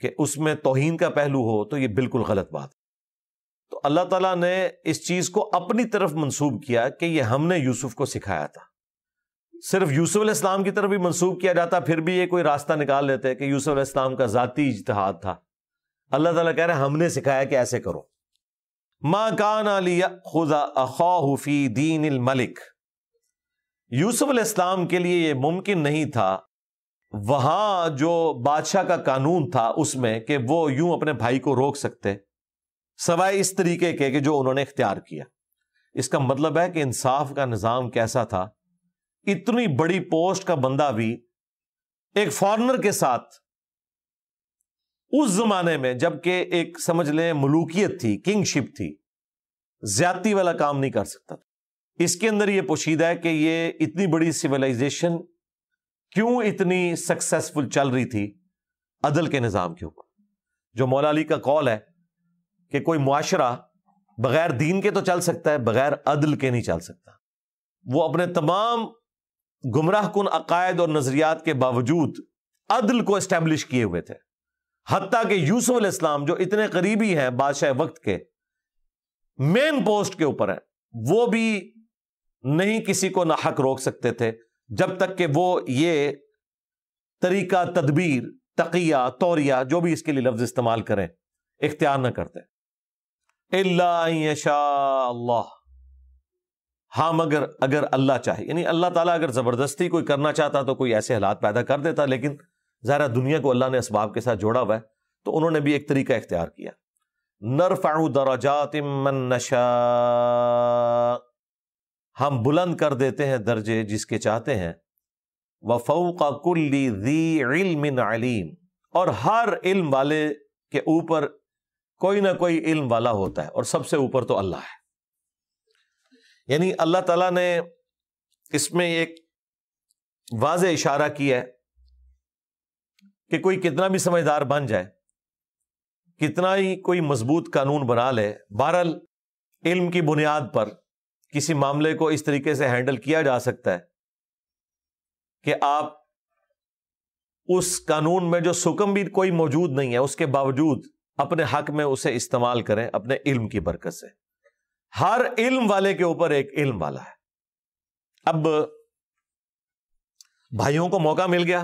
कि उसमें तोहीन का पहलू हो तो यह बिल्कुल गलत बात है तो अल्लाह तला ने इस चीज को अपनी तरफ मनसूब किया कि यह हमने यूसुफ को सिखाया था सिर्फ यूसुफ इस्लाम की तरफ भी मनसूब किया जाता फिर भी ये कोई रास्ता निकाल लेते हैं कि यूसुफ इस्लाम का ज़ाती इजहाद था अल्लाह ताला कह रहे हमने सिखाया कि ऐसे करो माँ कान अली खुदा अखाफी दीन मलिक यूसुफ इस्लाम के लिए यह मुमकिन नहीं था वहां जो बादशाह का कानून था उसमें कि वो यूं अपने भाई को रोक सकते सवाए इस तरीके के कि जो उन्होंने इख्तियार किया इसका मतलब है कि इंसाफ का निज़ाम कैसा था इतनी बड़ी पोस्ट का बंदा भी एक फॉरनर के साथ उस जमाने में जबकि एक समझ लें मलूकियत थी किंगशिप थी ज्यादा वाला काम नहीं कर सकता था इसके अंदर यह पोशीदा है कि ये इतनी बड़ी सिविलाइजेशन क्यों इतनी सक्सेसफुल चल रही थी अदल के निज़ाम के ऊपर जो मौला अली का कॉल है कि कोई मुआशरा बगैर दीन के तो चल सकता है बगैर अदल के नहीं चल सकता वो अपने तमाम गुमराह कन अकायद और नज़रियात के बावजूद अदल को इस्टेब्लिश किए हुए थे हती के यूसुफ इस्लाम जो इतने करीबी हैं बादशाह वक्त के मेन पोस्ट के ऊपर है वो भी नहीं किसी को ना हक रोक सकते थे जब तक कि वो ये तरीका तदबीर तकिया तौरिया जो भी इसके लिए लफ्ज इस्तेमाल करें इख्तियार ना करते हाँ मगर अगर अल्लाह चाहे यानी अल्लाह ताला अगर ज़बरदस्ती कोई करना चाहता तो कोई ऐसे हालात पैदा कर देता लेकिन ज़ाहिर दुनिया को अल्लाह ने इसबाब के साथ जोड़ा हुआ है तो उन्होंने भी एक तरीका इख्तियार किया नरफ़ाउ दरा जा हम बुलंद कर देते हैं दर्जे जिसके चाहते हैं वफ़ऊ का कुल्ली इल्मिन अलीम और हर इल्म वाले के ऊपर कोई ना कोई इल्म वाला होता है और सबसे ऊपर तो अल्लाह है यानी अल्लाह ताला ने इसमें एक वाज इशारा किया है कि कोई कितना भी समझदार बन जाए कितना ही कोई मजबूत कानून बना ले बहरल इल्म की बुनियाद पर किसी मामले को इस तरीके से हैंडल किया जा सकता है कि आप उस कानून में जो सुकम भी कोई मौजूद नहीं है उसके बावजूद अपने हक में उसे इस्तेमाल करें अपने इल्म की बरकत से हर इल्म वाले के ऊपर एक इल्म वाला है अब भाइयों को मौका मिल गया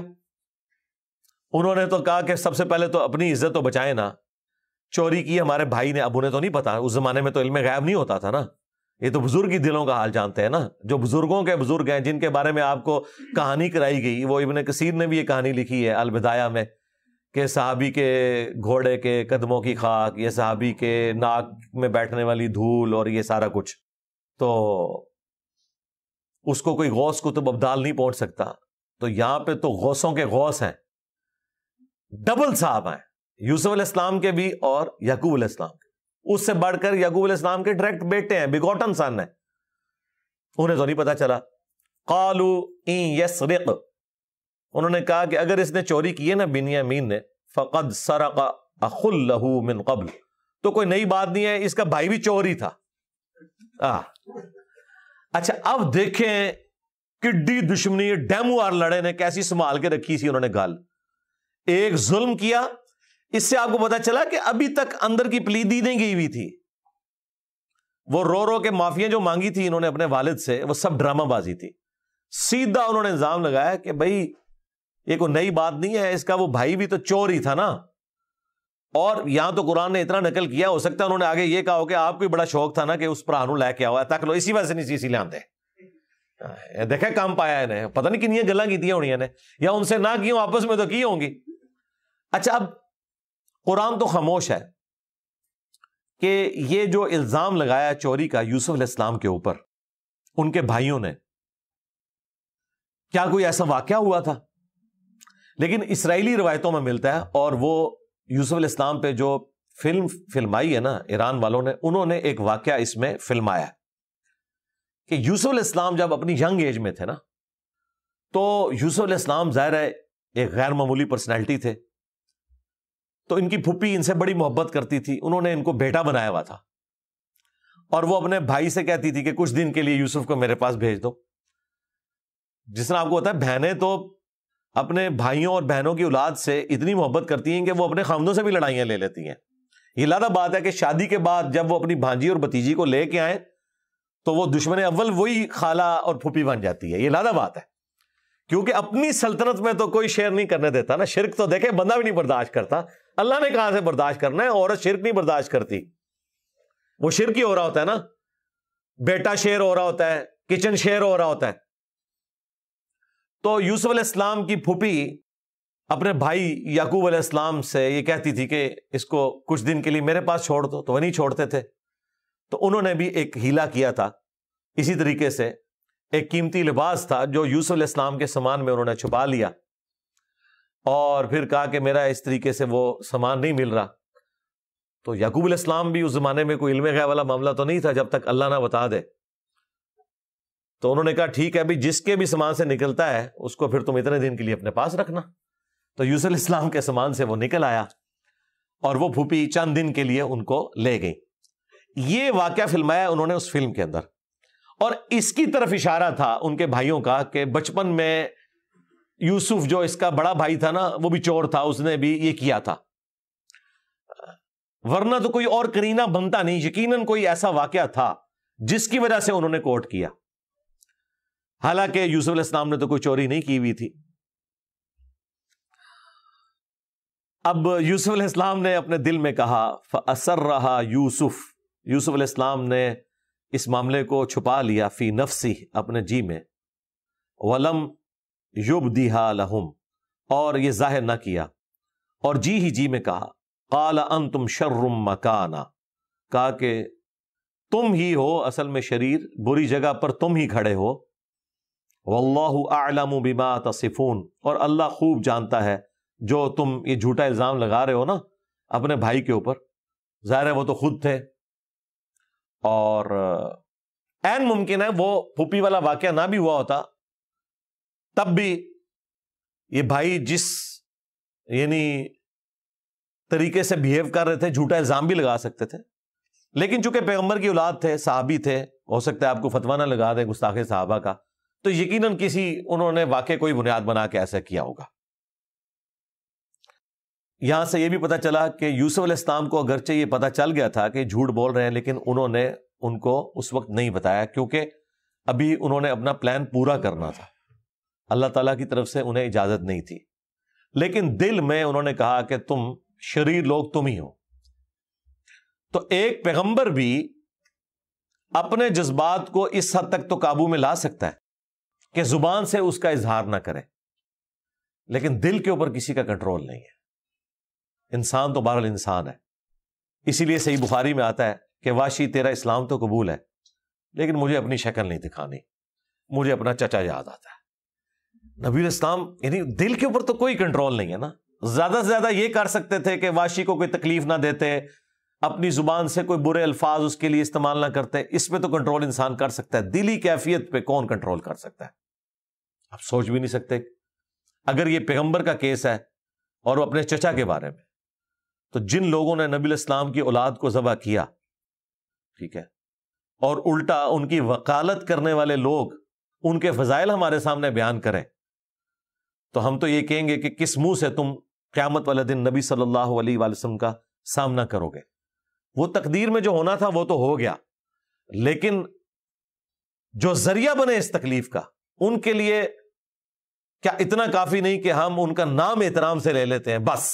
उन्होंने तो कहा कि सबसे पहले तो अपनी इज्जत तो बचाए ना चोरी की हमारे भाई ने अब उन्हें तो नहीं पता उस जमाने में तो इल्म गायब नहीं होता था ना ये तो बुजुर्ग ही दिलों का हाल जानते हैं ना जो बुजुर्गों के बुजुर्ग हैं जिनके बारे में आपको कहानी कराई गई वो इबन कसीर ने भी ये कहानी लिखी है अलविदाया में कि सहाबी के घोड़े के कदमों की खाक ये सहाबी के नाक में बैठने वाली धूल और ये सारा कुछ तो उसको कोई गौस को तो अब्दाल नहीं पहुंच सकता तो यहां पे तो गौसों के गौस हैं डबल साहब हैं यूसुफ इस्लाम के भी और याकूब इस्लाम के उससे बढ़कर यकूब इस्लाम के डायरेक्ट बेटे हैं बिगोटन सन है उन्हें तो नहीं पता चला कालू यसरिक उन्होंने कहा कि अगर इसने चोरी की है ना बिनियामीन ने फ़कद सरका अखुल्लहू मिन कबल तो कोई नई बात नहीं है इसका भाई भी चोरी था आ, अच्छा अब देखें किड्डी दुश्मनी डेमो और लड़े ने कैसी संभाल के रखी थी उन्होंने गाल एक जुल्म किया इससे आपको पता चला कि अभी तक अंदर की प्ली दी नहीं गई हुई थी वो रो रो के माफियां जो मांगी थी इन्होंने अपने वालिद से वो सब ड्रामाबाजी थी सीधा उन्होंने इल्जाम लगाया कि भाई ये कोई नई बात नहीं है इसका वो भाई भी तो चोर ही था ना और यहां तो कुरान ने इतना नकल किया हो सकता है उन्होंने आगे ये कहा हो कि आपको भी बड़ा शौक था ना कि उस भरा लैके आओ तक लो इसी वजह से नहीं इसीलिए आते देखा काम पाया इन्हें पता नहीं किनिया गल् की होनी ने या उनसे ना की आपस में तो की होंगी अच्छा अब कुरान तो खामोश है कि ये जो इल्ज़ाम लगाया चोरी का यूसुफ इस्लाम के ऊपर उनके भाइयों ने क्या कोई ऐसा वाक्य हुआ था लेकिन इसराइली रिवायतों में मिलता है और वो यूसुफ इस्लाम पे जो फिल्म फिल्माई है ना ईरान वालों ने उन्होंने एक वाक्य इसमें फिल्माया कि यूसुफ इस्लाम जब अपनी यंग एज में थे ना तो यूसुफ इस्लाम जाहिर है एक गैर मामूली पर्सनैलिटी थे तो इनकी फुप्पी इनसे बड़ी मोहब्बत करती थी उन्होंने इनको बेटा बनाया हुआ था और वो अपने भाई से कहती थी कि कुछ दिन के लिए यूसुफ को मेरे पास भेज दो जिस तरह आपको होता है बहनें तो अपने भाइयों और बहनों की औलाद से इतनी मोहब्बत करती हैं कि वो अपने खामदों से भी लड़ाइयां ले लेती हैं ये लादा बात है कि शादी के बाद जब वो अपनी भांजी और भतीजी को लेके आए तो वो दुश्मन अव्वल वही खाला और फूफी बन जाती है ये लादा बात है क्योंकि अपनी सल्तनत में तो कोई शेयर नहीं करने देता ना शिरक तो देखे बंदा भी नहीं बर्दाश्त करता अल्लाह ने कहा से बर्दाश्त करना है औरत शिरक नहीं बर्दाश्त करती वो शिरक ही हो रहा होता है ना बेटा शेर हो रहा होता है किचन शेर हो रहा होता है तो यूसुफ इस्लाम की फूपी अपने भाई याकूब इस्लाम से ये कहती थी कि इसको कुछ दिन के लिए मेरे पास छोड़ दो तो वह नहीं छोड़ते थे तो उन्होंने भी एक हीला किया था इसी तरीके से एक कीमती लिबास था जो यूसुफ इस्लाम के सामान में उन्होंने छुपा लिया और फिर कहा कि मेरा इस तरीके से वो सामान नहीं मिल रहा तो यकूब इस्लाम भी उस जमाने में कोई इल्म गए वाला मामला तो नहीं था जब तक अल्लाह ना बता दे तो उन्होंने कहा ठीक है अभी जिसके भी सामान से निकलता है उसको फिर तुम इतने दिन के लिए अपने पास रखना तो यूसुफ इस्लाम के सामान से वो निकल आया और वो फूपी चंद दिन के लिए उनको ले गई ये वाक्य फिल्माया उन्होंने उस फिल्म के अंदर और इसकी तरफ इशारा था उनके भाइयों का कि बचपन में यूसुफ जो इसका बड़ा भाई था ना वो भी चोर था उसने भी ये किया था वरना तो कोई और करीना बनता नहीं यकीन कोई ऐसा वाक्य था जिसकी वजह से उन्होंने कोर्ट किया हालांकि यूसुफ इस्लाम ने तो कोई चोरी नहीं की हुई थी अब यूसुफ इस्लाम ने अपने दिल में कहा असर रहा यूसुफ यूसुफ इस्लाम ने इस मामले को छुपा लिया फी नफसी अपने जी में वलम युब दिहा और ये जाहिर ना किया और जी ही जी में कहा काला अन तुम शर्रुम मकाना कहा कि तुम ही हो असल में शरीर बुरी जगह पर तुम ही खड़े हो वल्लाहु आलम बिमा तसिफून और अल्लाह खूब जानता है जो तुम ये झूठा इल्ज़ाम लगा रहे हो ना अपने भाई के ऊपर ज़ाहिर है वो तो खुद थे और एन मुमकिन है वो फूपी वाला वाक्य ना भी हुआ होता तब भी ये भाई जिस यानी तरीके से बिहेव कर रहे थे झूठा इल्जाम भी लगा सकते थे लेकिन चूंकि पैगंबर की औलाद थे साहबी थे हो सकता है आपको फतवा ना लगा दें गुस्ताखे साहबा का तो यकीनन किसी उन्होंने वाकई कोई बुनियाद बना के ऐसा किया होगा यहां से यह भी पता चला कि यूसुफ इस्लाम को अगरचे यह पता चल गया था कि झूठ बोल रहे हैं लेकिन उन्होंने उनको उस वक्त नहीं बताया क्योंकि अभी उन्होंने अपना प्लान पूरा करना था अल्लाह तला की तरफ से उन्हें इजाज़त नहीं थी लेकिन दिल में उन्होंने कहा कि तुम शरीर लोग तुम ही हो तो एक पैगंबर भी अपने जज्बात को इस हद तक तो काबू में ला सकता है कि जुबान से उसका इजहार ना करे लेकिन दिल के ऊपर किसी का कंट्रोल नहीं है इंसान तो बहरल इंसान है इसीलिए सही बुखारी में आता है कि वाशी तेरा इस्लाम तो कबूल है लेकिन मुझे अपनी शक्ल नहीं दिखानी मुझे अपना चचा याद आता है नबी इस्लाम यानी दिल के ऊपर तो कोई कंट्रोल नहीं है ना ज्यादा से ज्यादा ये कर सकते थे कि वाशी को कोई तकलीफ ना देते अपनी जुबान से कोई बुरे अल्फाज उसके लिए इस्तेमाल ना करते इस पर तो कंट्रोल इंसान कर सकता है दिली कैफियत पर कौन कंट्रोल कर सकता है आप सोच भी नहीं सकते अगर ये पैगंबर का केस है और वो अपने चचा के बारे में तो जिन लोगों ने नबी इस्लाम की औलाद को जबा किया ठीक है और उल्टा उनकी वकालत करने वाले लोग उनके फजाइल हमारे सामने बयान करें तो हम तो ये कहेंगे कि किस मुंह से तुम क्यामत वाले दिन नबी सल्लल्लाहु अलैहि वसल्लम का सामना करोगे वो तकदीर में जो होना था वो तो हो गया लेकिन जो जरिया बने इस तकलीफ का उनके लिए क्या इतना काफी नहीं कि हम उनका नाम एहतराम से ले लेते हैं बस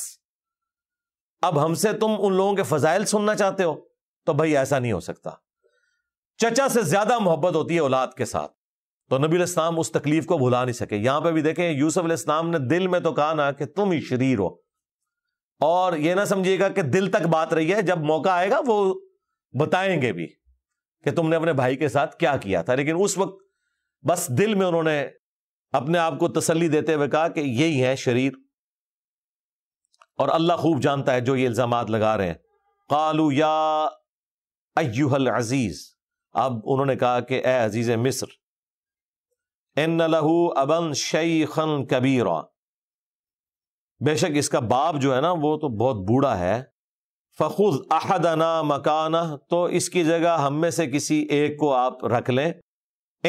अब हमसे तुम उन लोगों के फजाइल सुनना चाहते हो तो भाई ऐसा नहीं हो सकता चचा से ज्यादा मोहब्बत होती है औलाद के साथ तो नबी इस्लाम उस तकलीफ को भुला नहीं सके यहां पे भी देखें यूसुफ इस्लाम ने दिल में तो कहा ना कि तुम ही शरीर हो और यह ना समझिएगा कि दिल तक बात रही है जब मौका आएगा वो बताएंगे भी कि तुमने अपने भाई के साथ क्या किया था लेकिन उस वक्त बस दिल में उन्होंने अपने आप को तसली देते हुए कहा कि यही है शरीर और अल्लाह खूब जानता है जो ये इल्ज़ाम लगा रहे हैं कालू या अयुहल अजीज़ अब उन्होंने कहा कि ए अजीज़ मिस्र इन लहू अबन शैखन कबीर बेशक इसका बाप जो है ना वो तो बहुत बूढ़ा है फ़खुज अहदना मकाना तो इसकी जगह हम में से किसी एक को आप रख लें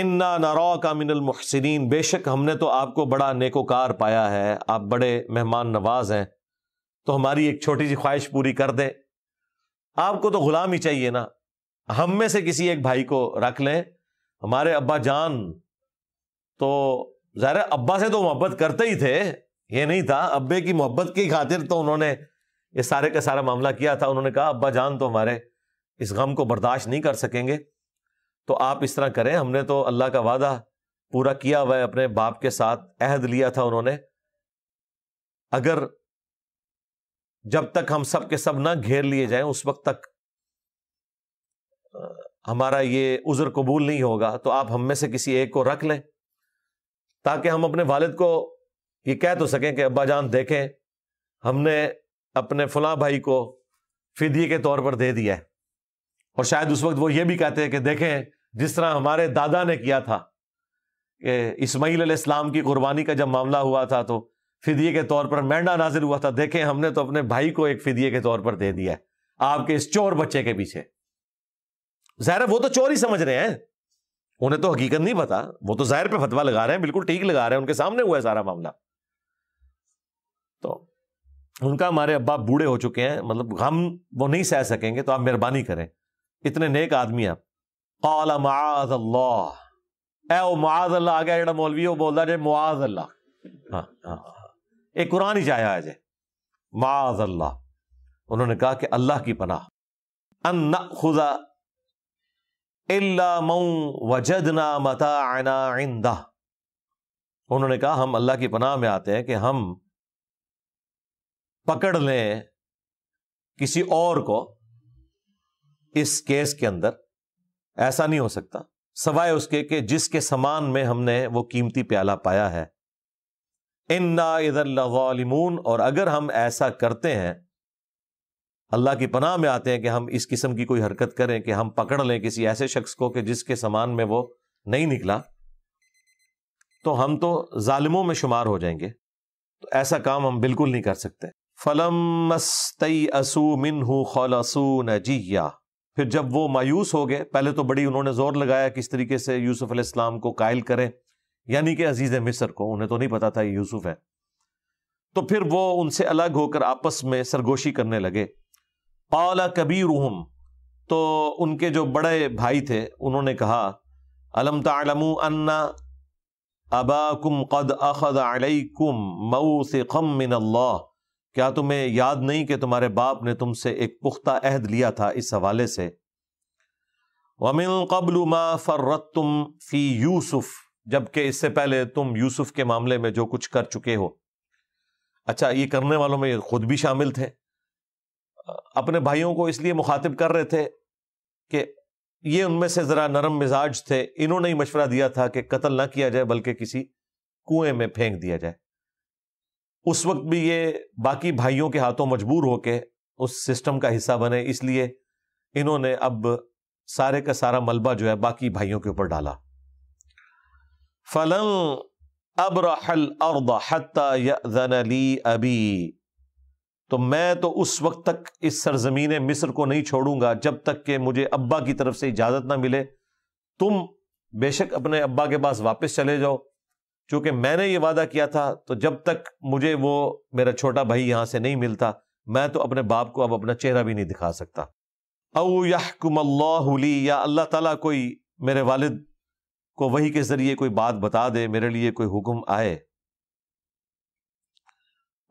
इन्ना नरा का मिनल बेशक हमने तो आपको बड़ा नेकोकार पाया है आप बड़े मेहमान नवाज हैं तो हमारी एक छोटी सी ख्वाहिश पूरी कर दे आपको तो गुलाम ही चाहिए ना हम में से किसी एक भाई को रख लें हमारे अब्बा जान तो ज़ाहिर अब्बा से तो मोहब्बत करते ही थे ये नहीं था अब्बे की मोहब्बत की खातिर तो उन्होंने ये सारे का सारा मामला किया था उन्होंने कहा अब्बा जान तो हमारे इस गम को बर्दाश्त नहीं कर सकेंगे तो आप इस तरह करें हमने तो अल्लाह का वादा पूरा किया हुआ अपने बाप के साथ अहद लिया था उन्होंने अगर जब तक हम सब के सब ना घेर लिए जाएं उस वक्त तक हमारा ये उज़र कबूल नहीं होगा तो आप हम में से किसी एक को रख लें ताकि हम अपने वालिद को ये कह तो सकें कि अब्बा जान देखें हमने अपने फलां भाई को फिदी के तौर पर दे दिया है और शायद उस वक्त वो ये भी कहते हैं कि देखें जिस तरह हमारे दादा ने किया था कि इस्माईल इस्लाम की कुर्बानी का जब मामला हुआ था तो फिदिये के तौर पर मैंडा नाजिल हुआ था देखें हमने तो अपने भाई को एक फिदिये के तौर पर दे दिया है आपके इस चोर बच्चे के पीछे जाहिर वो तो चोर ही समझ रहे हैं उन्हें तो हकीकत नहीं पता वो तो जहर पे फतवा लगा रहे हैं बिल्कुल ठीक लगा रहे हैं उनके सामने हुआ है सारा मामला तो उनका हमारे अब्बा बूढ़े हो चुके हैं मतलब हम वो नहीं सह सकेंगे तो आप मेहरबानी करें इतने नेक आदमी आप कौला माज अल्लाह ए ओ अल्लाह आ गया जो मौलवी वो बोल रहा है मुआज अल्लाह हाँ हाँ एक कुरान ही जाया आज माज अल्लाह उन्होंने कहा कि अल्लाह की पनाह अन्ना खुदा वजदना मता आना इंदा उन्होंने कहा हम अल्लाह की पनाह में आते हैं कि हम पकड़ लें किसी और को इस केस के अंदर ऐसा नहीं हो सकता सवाए उसके कि जिसके सामान में हमने वो कीमती प्याला पाया है इन्नामून और अगर हम ऐसा करते हैं अल्लाह की पनाह में आते हैं कि हम इस किस्म की कोई हरकत करें कि हम पकड़ लें किसी ऐसे शख्स को कि जिसके सामान में वो नहीं निकला तो हम तो ालिमों में शुमार हो जाएंगे तो ऐसा काम हम बिल्कुल नहीं कर सकते फलमस्तई असू मिन खलसू नजिया फिर जब वो मायूस हो गए पहले तो बड़ी उन्होंने जोर लगाया किस तरीके से यूसुफ अलैहिस्सलाम को कायल करें यानी कि अजीज मिस्र को उन्हें तो नहीं पता था ये यूसुफ है तो फिर वो उनसे अलग होकर आपस में सरगोशी करने लगे पाला कबीर तो उनके जो बड़े भाई थे उन्होंने कहा अलम तलमू अन्ना अबाकुम कद अखद अलैकुम मऊ से खम मिन अल्लाह क्या तुम्हें याद नहीं कि तुम्हारे बाप ने तुमसे एक पुख्ता अहद लिया था इस हवाले से वमिन कबल फर्रत तुम फ़ी यूसुफ़ जबकि इससे पहले तुम यूसुफ के मामले में जो कुछ कर चुके हो अच्छा ये करने वालों में खुद भी शामिल थे अपने भाइयों को इसलिए मुखातिब कर रहे थे कि ये उनमें से ज़रा नरम मिजाज थे इन्होंने ही मशवरा दिया था कि कत्ल ना किया जाए बल्कि किसी कुएं में फेंक दिया जाए उस वक्त भी ये बाकी भाइयों के हाथों मजबूर होके उस सिस्टम का हिस्सा बने इसलिए इन्होंने अब सारे का सारा मलबा जो है बाकी भाइयों के ऊपर डाला फलम अबरहल अर्द हती अबी तो मैं तो उस वक्त तक इस सरजमीन मिस्र को नहीं छोड़ूंगा जब तक कि मुझे अब्बा की तरफ से इजाज़त ना मिले तुम बेशक अपने अब्बा के पास वापस चले जाओ चूंकि मैंने ये वादा किया था तो जब तक मुझे वो मेरा छोटा भाई यहाँ से नहीं मिलता मैं तो अपने बाप को अब अपना चेहरा भी नहीं दिखा सकता अऊ याकुम या अल्लाह तला कोई मेरे वालिद को वही के जरिए कोई बात बता दे मेरे लिए कोई हुक्म आए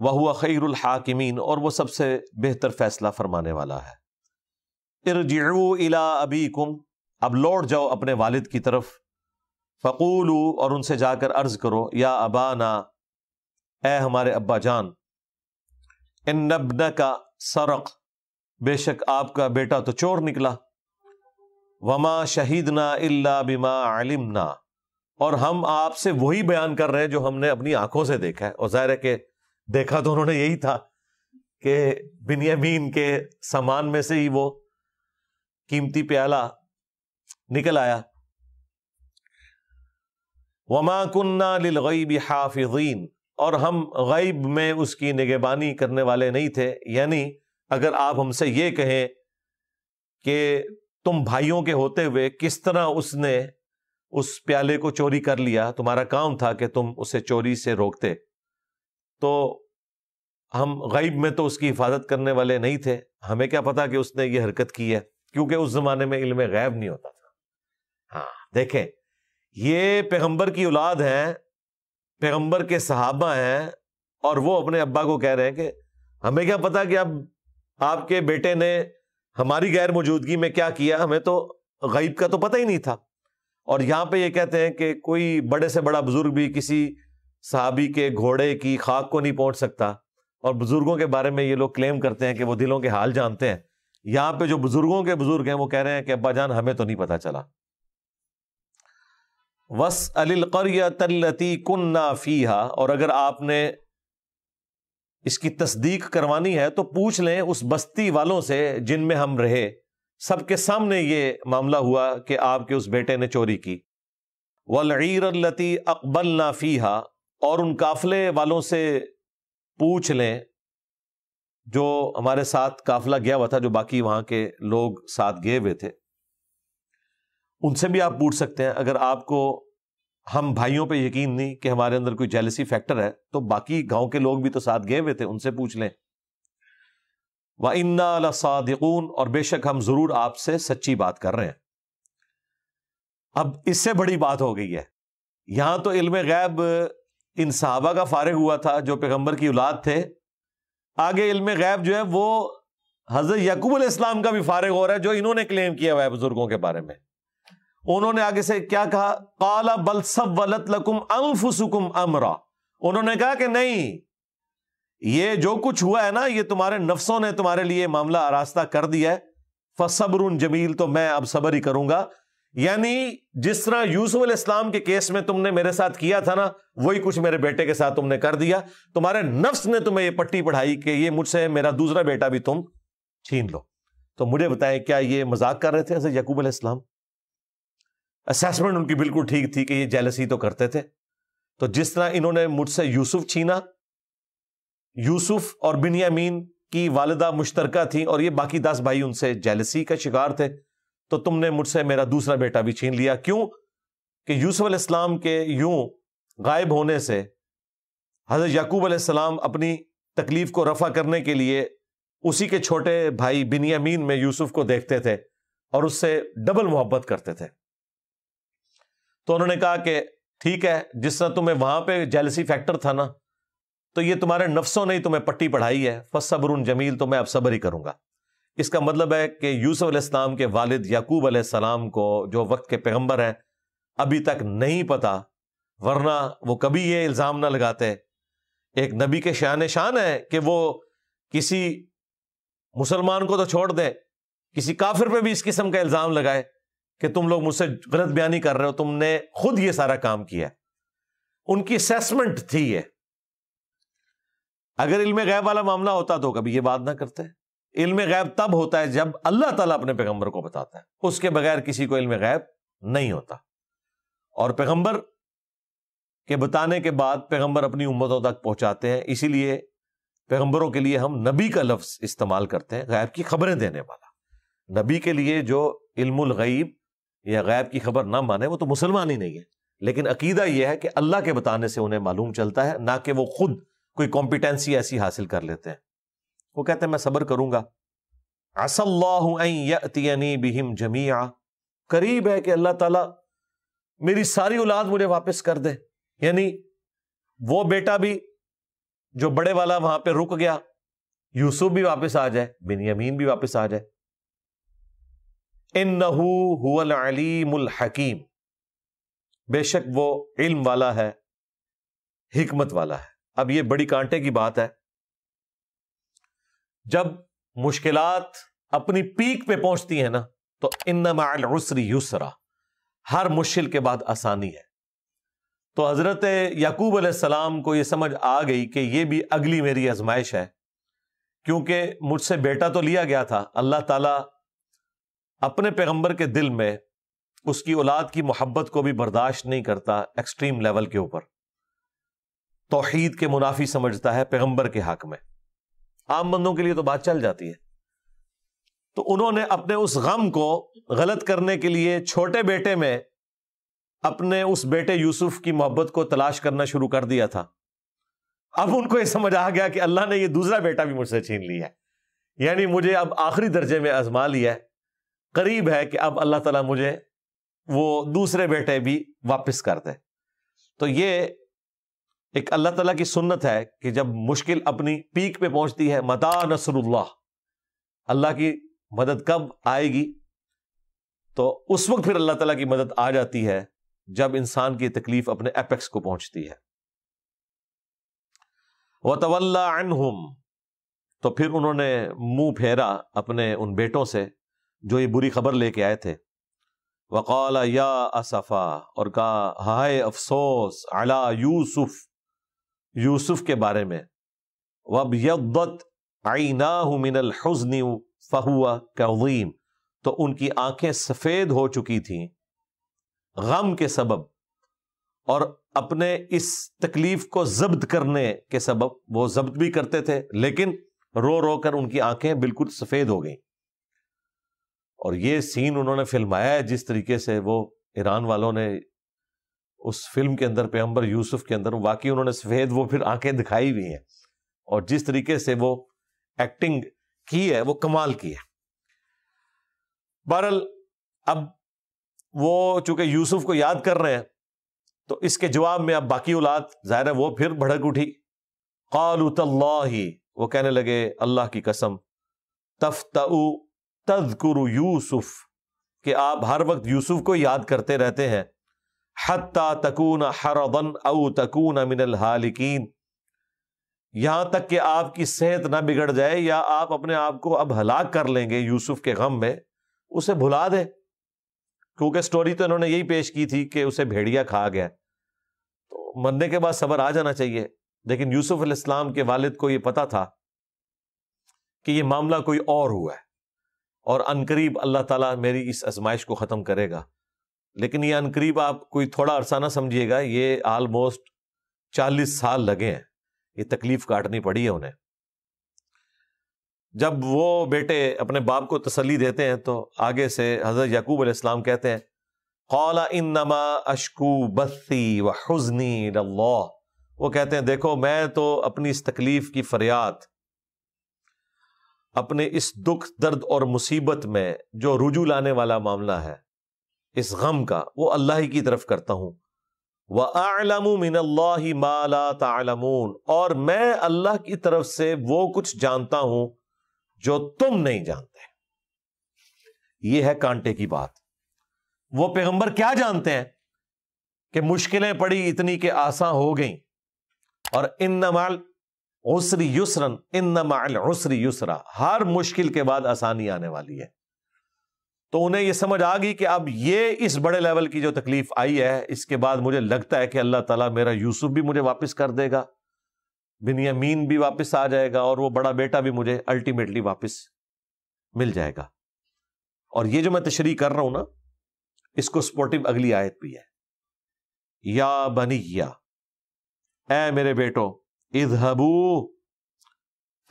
वह हुआ खैरुल हाकिमीन और वह सबसे बेहतर फैसला फरमाने वाला है इरजू इला अबीकुम अब लौट जाओ अपने वालिद की तरफ फ़कूलू और उनसे जाकर अर्ज करो या अबाना ए हमारे अब्बा जान इन नबन का सरक बेशक आपका बेटा तो चोर निकला वमा शहीद ना इल्ला बिमा आलिम ना और हम आपसे वही बयान कर रहे हैं जो हमने अपनी आंखों से देखा है और जाहिर है कि देखा तो उन्होंने यही था कि बिनियामीन के सामान में से ही वो कीमती प्याला निकल आया वमा कुन्ना लिलगईब हाफिजीन और हम गईब में उसकी निगेबानी करने वाले नहीं थे यानी अगर आप हमसे ये कहें कि तुम भाइयों के होते हुए किस तरह उसने उस प्याले को चोरी कर लिया तुम्हारा काम था कि तुम उसे चोरी से रोकते तो हम गैब में तो उसकी हिफाजत करने वाले नहीं थे हमें क्या पता कि उसने ये हरकत की है क्योंकि उस जमाने में इल्म गैब नहीं होता था हाँ देखें ये पैगंबर की औलाद है पैगंबर के सहाबा हैं और वो अपने अब्बा को कह रहे हैं कि हमें क्या पता कि अब आपके बेटे ने हमारी गैर मौजूदगी में क्या किया हमें तो गईब का तो पता ही नहीं था और यहाँ पे ये कहते हैं कि कोई बड़े से बड़ा बुजुर्ग भी किसी साहबी के घोड़े की खाक को नहीं पहुँच सकता और बुजुर्गों के बारे में ये लोग क्लेम करते हैं कि वो दिलों के हाल जानते हैं यहाँ पे जो बुजुर्गों के बुजुर्ग हैं वो कह रहे हैं कि अब्बा जान हमें तो नहीं पता चला वस अलिलती कुन्ना फीहा और अगर आपने इसकी तस्दीक करवानी है तो पूछ लें उस बस्ती वालों से जिनमें हम रहे सबके सामने ये मामला हुआ कि आपके उस बेटे ने चोरी की वलती अकबल नाफीहा और उन काफले वालों से पूछ लें जो हमारे साथ काफिला गया हुआ था जो बाकी वहां के लोग साथ गए हुए थे उनसे भी आप पूछ सकते हैं अगर आपको हम भाइयों पे यकीन नहीं कि हमारे अंदर कोई जेलसी फैक्टर है तो बाकी गांव के लोग भी तो साथ गए हुए थे उनसे पूछ लें व इन्ना सादिकून और बेशक हम जरूर आपसे सच्ची बात कर रहे हैं अब इससे बड़ी बात हो गई है यहां तो इल्म गैब इन साहबा का फारग हुआ था जो पैगंबर की औलाद थे आगे इल्म गैब जो है वो हजरत यकूब इस्लाम का भी फारिग हो रहा है जो इन्होंने क्लेम किया हुआ है बुजुर्गों के बारे में उन्होंने आगे से क्या कहा काला बल सब वलत लकुम अंफुसुकुम अमरा उन्होंने कहा कि नहीं ये जो कुछ हुआ है ना ये तुम्हारे नफ्सों ने तुम्हारे लिए मामला आरास्ता कर दिया है फसबर जमील तो मैं अब सबर ही करूंगा यानी जिस तरह यूसुफ इस्लाम के केस में तुमने मेरे साथ किया था ना वही कुछ मेरे बेटे के साथ तुमने कर दिया तुम्हारे नफ्स ने तुम्हें ये पट्टी पढ़ाई कि ये मुझसे मेरा दूसरा बेटा भी तुम छीन लो तो मुझे बताएं क्या ये मजाक कर रहे थे हजरत यकूब इस्लाम असेसमेंट उनकी बिल्कुल ठीक थी कि ये जेलसी तो करते थे तो जिस तरह इन्होंने मुझसे यूसुफ छीना यूसुफ और बिनियामीन की वालदा मुश्तरका थी और ये बाकी दस भाई उनसे जेलसी का शिकार थे तो तुमने मुझसे मेरा दूसरा बेटा भी छीन लिया क्यों कि यूसुफ इस्लाम के यूं गायब होने से हज़रत याकूब अलैहिस्सलाम अपनी तकलीफ को रफा करने के लिए उसी के छोटे भाई बिनियामीन में यूसुफ को देखते थे और उससे डबल मोहब्बत करते थे तो उन्होंने कहा कि ठीक है जिस तरह तुम्हें वहां पे जेलसी फैक्टर था ना तो ये तुम्हारे नफ्सों ने ही तुम्हें पट्टी पढ़ाई है फसबर उन जमील तो मैं अब सबर ही करूंगा इसका मतलब है कि यूसुफ इस्लाम के वालिद याकूब अलैहिस्सलाम को जो वक्त के पैगम्बर हैं अभी तक नहीं पता वरना वो कभी ये इल्ज़ाम ना लगाते एक नबी के शान शान है कि वो किसी मुसलमान को तो छोड़ दे किसी काफिर पर भी इस किस्म का इल्ज़ाम लगाए कि तुम लोग मुझसे गलत बयानी कर रहे हो तुमने खुद ये सारा काम किया उनकी असेसमेंट थी ये अगर इल्म गैब वाला मामला होता तो कभी ये बात ना करते इल्म गैब तब होता है जब अल्लाह ताला अपने पैगंबर को बताता है उसके बगैर किसी को इल्म गैब नहीं होता और पैगंबर के बताने के बाद पैगंबर अपनी उम्मतों तक पहुंचाते हैं इसीलिए पैगंबरों के लिए हम नबी का लफ्ज इस्तेमाल करते हैं गैब की खबरें देने वाला नबी के लिए जो इल्मुल गईब या गैब की खबर ना माने वो तो मुसलमान ही नहीं है लेकिन अकीदा यह है कि अल्लाह के बताने से उन्हें मालूम चलता है ना कि वो खुद कोई कॉम्पिटेंसी ऐसी हासिल कर लेते हैं वो कहते हैं मैं सब्र करूंगा असल्लातीनी बिहिम जमिया करीब है कि अल्लाह ताला मेरी सारी औलाद मुझे वापस कर दे यानी वो बेटा भी जो बड़े वाला वहां पे रुक गया यूसुफ भी वापस आ जाए बिन यमीन भी वापस आ जाए इन नहूल बेशक वो इल्म वाला है हिकमत वाला है अब ये बड़ी कांटे की बात है जब मुश्किल अपनी पीक पे पहुंचती है ना तो इन्नमासरी युसरा हर मुश्किल के बाद आसानी है तो हज़रत याकूब सलाम को यह समझ आ गई कि यह भी अगली मेरी आजमाइश है क्योंकि मुझसे बेटा तो लिया गया था अल्लाह ताला अपने पैगंबर के दिल में उसकी औलाद की मोहब्बत को भी बर्दाश्त नहीं करता एक्सट्रीम लेवल के ऊपर तोहीद के मुनाफी समझता है पैगंबर के हक में आम बंदों के लिए तो बात चल जाती है तो उन्होंने अपने उस गम को गलत करने के लिए छोटे बेटे में अपने उस बेटे यूसुफ की मोहब्बत को तलाश करना शुरू कर दिया था अब उनको यह समझ आ गया कि अल्लाह ने यह दूसरा बेटा भी मुझसे छीन लिया है यानी मुझे अब आखिरी दर्जे में आजमा लिया है करीब है कि अब अल्लाह ताला मुझे वो दूसरे बेटे भी वापस कर दे तो ये एक अल्लाह ताला की सुन्नत है कि जब मुश्किल अपनी पीक पे पहुंचती है मता नसरुल्लाह अल्लाह की मदद कब आएगी तो उस वक्त फिर अल्लाह ताला की मदद आ जाती है जब इंसान की तकलीफ अपने एपेक्स को पहुंचती है वतवल्लाम तो फिर उन्होंने मुंह फेरा अपने उन बेटों से जो ये बुरी खबर लेके आए थे वकाल या असफ़ा और कहा हाय अफसोस अला यूसुफ यूसुफ के बारे में वब यद्दत आईना मिनल हजनी फ़हुआ कवीम तो उनकी आंखें सफ़ेद हो चुकी थी गम के सबब और अपने इस तकलीफ को जब्त करने के सबब वो जब्त भी करते थे लेकिन रो रो कर उनकी आंखें बिल्कुल सफ़ेद हो गई और ये सीन उन्होंने फिल्माया है जिस तरीके से वो ईरान वालों ने उस फिल्म के अंदर पैम्बर यूसुफ के अंदर वाकई उन्होंने सफ़ेद वो फिर आंखें दिखाई हुई हैं और जिस तरीके से वो एक्टिंग की है वो कमाल की है बहरल अब वो चूंकि यूसुफ को याद कर रहे हैं तो इसके जवाब में अब बाकी औलाद ज़ाहिर है वो फिर भड़क उठी कालू तल्ला वो कहने लगे अल्लाह की कसम तफ्तऊ तजकुर यूसुफ कि आप हर वक्त यूसुफ को याद करते रहते हैं हत्ता तकून हरदन अउ तकून अमिनल हालिकीन यहां तक कि आपकी सेहत ना बिगड़ जाए या आप अपने आप को अब हलाक कर लेंगे यूसुफ के गम में उसे भुला दे क्योंकि स्टोरी तो इन्होंने यही पेश की थी कि उसे भेड़िया खा गया तो मरने के बाद सबर आ जाना चाहिए लेकिन यूसुफ इस्लाम के वालिद को यह पता था कि यह मामला कोई और हुआ है और अनकरीब अल्लाह ताला मेरी इस आजमाइश को ख़त्म करेगा लेकिन ये अनकरीब आप कोई थोड़ा अरसा ना समझिएगा ये आलमोस्ट चालीस साल लगे हैं ये तकलीफ़ काटनी पड़ी है उन्हें जब वो बेटे अपने बाप को तसली देते हैं तो आगे से हज़रत याकूब अलैहिस्सलाम कहते हैं कौला इन नमा अशकू बस्ती व वो कहते हैं देखो मैं तो अपनी इस तकलीफ़ की फरियाद अपने इस दुख दर्द और मुसीबत में जो रुजू लाने वाला मामला है इस गम का वो अल्लाह की तरफ करता हूं वह आलमू मिन माला और मैं अल्लाह की तरफ से वो कुछ जानता हूं जो तुम नहीं जानते ये है कांटे की बात वो पैगंबर क्या जानते हैं कि मुश्किलें पड़ी इतनी कि आसान हो गई और इन नमाल उसरी युसरन इन नमाल उसरी युसरा हर मुश्किल के बाद आसानी आने वाली है तो उन्हें यह समझ आ गई कि अब ये इस बड़े लेवल की जो तकलीफ आई है इसके बाद मुझे लगता है कि अल्लाह ताला मेरा यूसुफ भी मुझे वापस कर देगा बिनियामीन भी वापस आ जाएगा और वो बड़ा बेटा भी मुझे अल्टीमेटली वापस मिल जाएगा और ये जो मैं तशरी कर रहा हूं ना इसको सपोर्टिव अगली आयत भी है या बनी या ए मेरे बेटो इधबू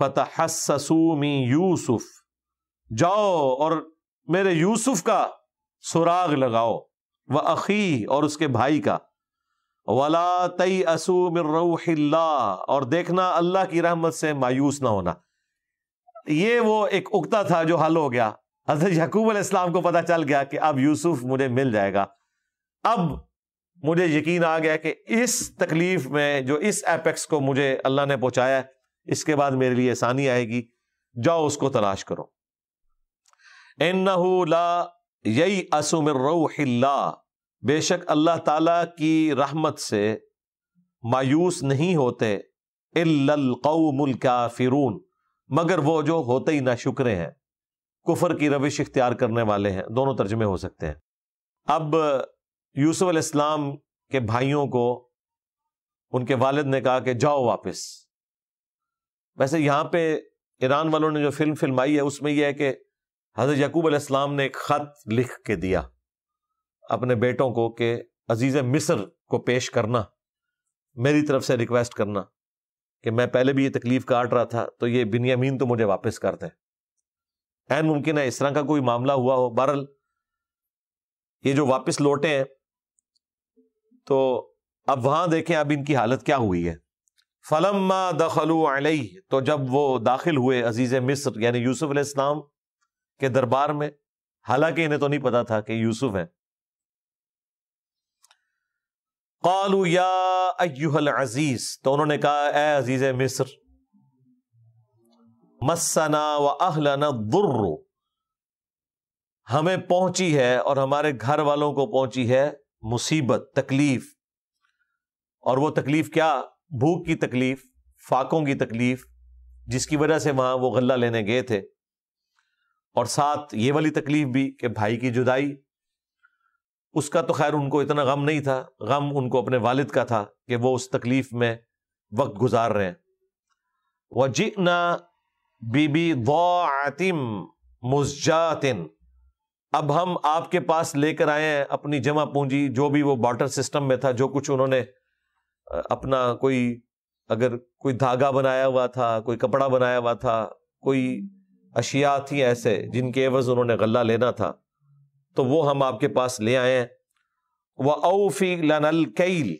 फतहसूमी यूसुफ जाओ और मेरे यूसुफ का सुराग लगाओ व अखी और उसके भाई का वला तई असूम रऊहिल्ला और देखना अल्लाह की रहमत से मायूस ना होना ये वो एक उक्ता था जो हल हो गया हजरत यकूब इस्लाम को पता चल गया कि अब यूसुफ मुझे मिल जाएगा अब मुझे यकीन आ गया कि इस तकलीफ में जो इस एपेक्स को मुझे अल्लाह ने पहुंचाया इसके बाद मेरे लिए आसानी आएगी जाओ उसको तलाश करो ला यही असुमिल्ला बेशक अल्लाह ताला की रहमत से मायूस नहीं होते इल्लकौमुल काफिरून मगर वो जो होते ही ना शुक्रे हैं कुफर की रविश इख्तियार करने वाले हैं दोनों तर्जमे हो सकते हैं अब यूसुफ इस्लाम के भाइयों को उनके वालिद ने कहा कि जाओ वापस वैसे यहां पे ईरान वालों ने जो फिल्म फिल्माई है उसमें यह है कि हज़रत यकूब अलैहिस्सलाम ने एक ख़त लिख के दिया अपने बेटों को कि अजीज़ मिस्र को पेश करना मेरी तरफ से रिक्वेस्ट करना कि मैं पहले भी ये तकलीफ़ काट रहा था तो ये बिनियामीन तो मुझे वापस कर दें एन मुमकिन है इस तरह का कोई मामला हुआ हो बहरल ये जो वापस लौटे हैं तो अब वहां देखें अब इनकी हालत क्या हुई है फलम्मा दखलू अलई तो जब वो दाखिल हुए अजीज मिस्र यानी यूसुफ इस्लाम के दरबार में हालांकि इन्हें तो नहीं पता था कि यूसुफ है कालू या अयुहल अजीज तो उन्होंने कहा ए अजीज मिस्र मस्सना व अहलना दुर्र हमें पहुंची है और हमारे घर वालों को पहुंची है मुसीबत तकलीफ और वो तकलीफ क्या भूख की तकलीफ फाकों की तकलीफ जिसकी वजह से वहां वो गल्ला लेने गए थे और साथ ये वाली तकलीफ भी कि भाई की जुदाई उसका तो खैर उनको इतना गम नहीं था गम उनको अपने वालिद का था कि वो उस तकलीफ में वक्त गुजार रहे हैं वजिना बीबी वातिम मुस्जातिन अब हम आपके पास लेकर आए हैं अपनी जमा पूंजी जो भी वो बॉटर सिस्टम में था जो कुछ उन्होंने अपना कोई अगर कोई धागा बनाया हुआ था कोई कपड़ा बनाया हुआ था कोई अशिया थी ऐसे जिनके एवज उन्होंने गला लेना था तो वो हम आपके पास ले आए हैं वह औफी लनल कैल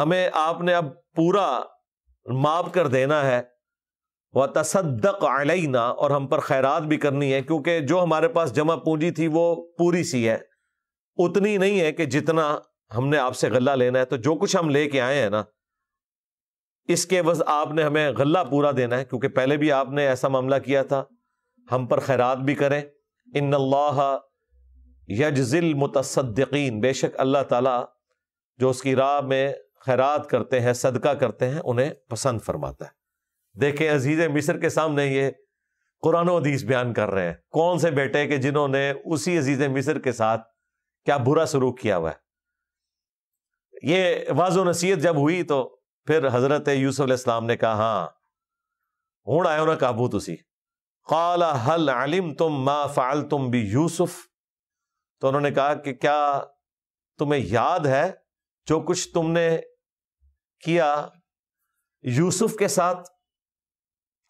हमें आपने अब पूरा माप कर देना है व तसदक अलैना और हम पर खैरात भी करनी है क्योंकि जो हमारे पास जमा पूंजी थी वो पूरी सी है उतनी नहीं है कि जितना हमने आपसे गला लेना है तो जो कुछ हम लेके आए हैं ना इसके बस आपने हमें गला पूरा देना है क्योंकि पहले भी आपने ऐसा मामला किया था हम पर खैरात भी करें इन यजिल मुतदीन बेशक अल्लाह तला जो उसकी राह में खैरात करते हैं सदका करते हैं उन्हें पसंद फरमाता है देखें अजीज मिस्र के सामने ये कुरान हदीस बयान कर रहे हैं कौन से बेटे के जिन्होंने उसी अजीज मिस्र के साथ क्या बुरा सलूक किया हुआ है ये वाजो नसीहत जब हुई तो फिर हजरत यूसुफ इस्लाम ने कहा हाँ हूं आयो ना काबू तुसी काला हल अलिम तुम मा फाल तुम भी यूसुफ तो उन्होंने कहा कि क्या तुम्हें याद है जो कुछ तुमने किया यूसुफ के साथ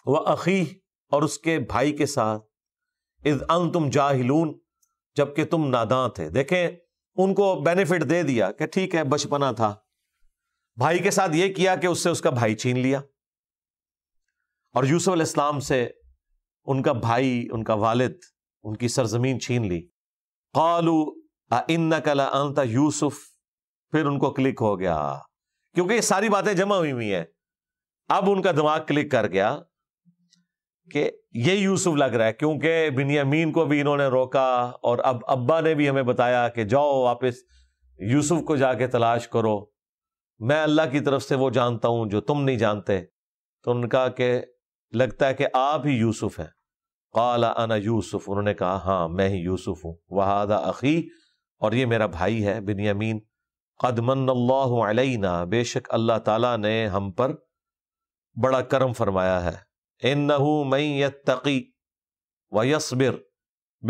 व अखी और उसके भाई के साथ इज अंग तुम जाहिलून जबकि तुम नादां थे देखें उनको बेनिफिट दे दिया कि ठीक है बचपना था भाई के साथ यह किया कि उससे उसका भाई छीन लिया और यूसुफ इस्लाम से उनका भाई उनका वालिद उनकी सरजमीन छीन ली कालू इन कला अंत यूसुफ फिर उनको क्लिक हो गया क्योंकि ये सारी बातें जमा हुई हुई हैं अब उनका दिमाग क्लिक कर गया कि ये यूसुफ लग रहा है क्योंकि बिनियामीन को भी इन्होंने रोका और अब अब्बा ने भी हमें बताया कि जाओ वापस यूसुफ को जाके तलाश करो मैं अल्लाह की तरफ से वो जानता हूँ जो तुम नहीं जानते तो उनका के लगता है कि आप ही यूसुफ हैं काला अना यूसुफ उन्होंने कहा हाँ मैं ही यूसुफ हूँ वहादा अखी और ये मेरा भाई है बिनियामीन कदमन बेशक अल्लाह ताला ने हम पर बड़ा करम फरमाया है इन्नहु नहू मई यकी वसबिर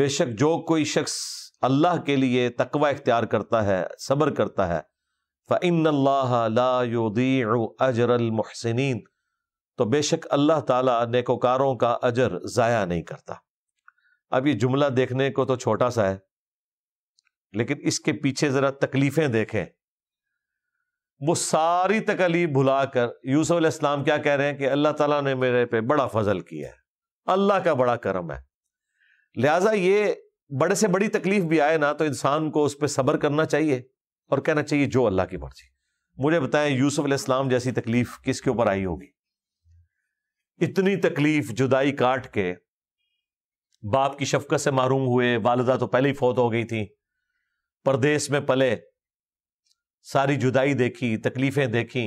बेशक जो कोई शख्स अल्लाह के लिए तकवा इख्तियार करता है सब्र करता है फ़िन अजरमहसिन तो बेशक अल्लाह ताला नेकोकारों का अजर ज़ाया नहीं करता अब ये जुमला देखने को तो छोटा सा है लेकिन इसके पीछे ज़रा तकलीफ़ें देखें वो सारी तकलीफ भुलाकर यूसुफ इस्लाम क्या कह रहे हैं कि अल्लाह ताला ने मेरे पे बड़ा फजल किया है अल्लाह का बड़ा करम है लिहाजा ये बड़े से बड़ी तकलीफ भी आए ना तो इंसान को उस पर सब्र करना चाहिए और कहना चाहिए जो अल्लाह की मर्जी मुझे बताएं यूसुफ इस्लाम जैसी तकलीफ किसके ऊपर आई होगी इतनी तकलीफ जुदाई काट के बाप की शफकत से महरूम हुए वालदा तो पहले ही फौत हो गई थी परदेश में पले सारी जुदाई देखी तकलीफ़ें देखी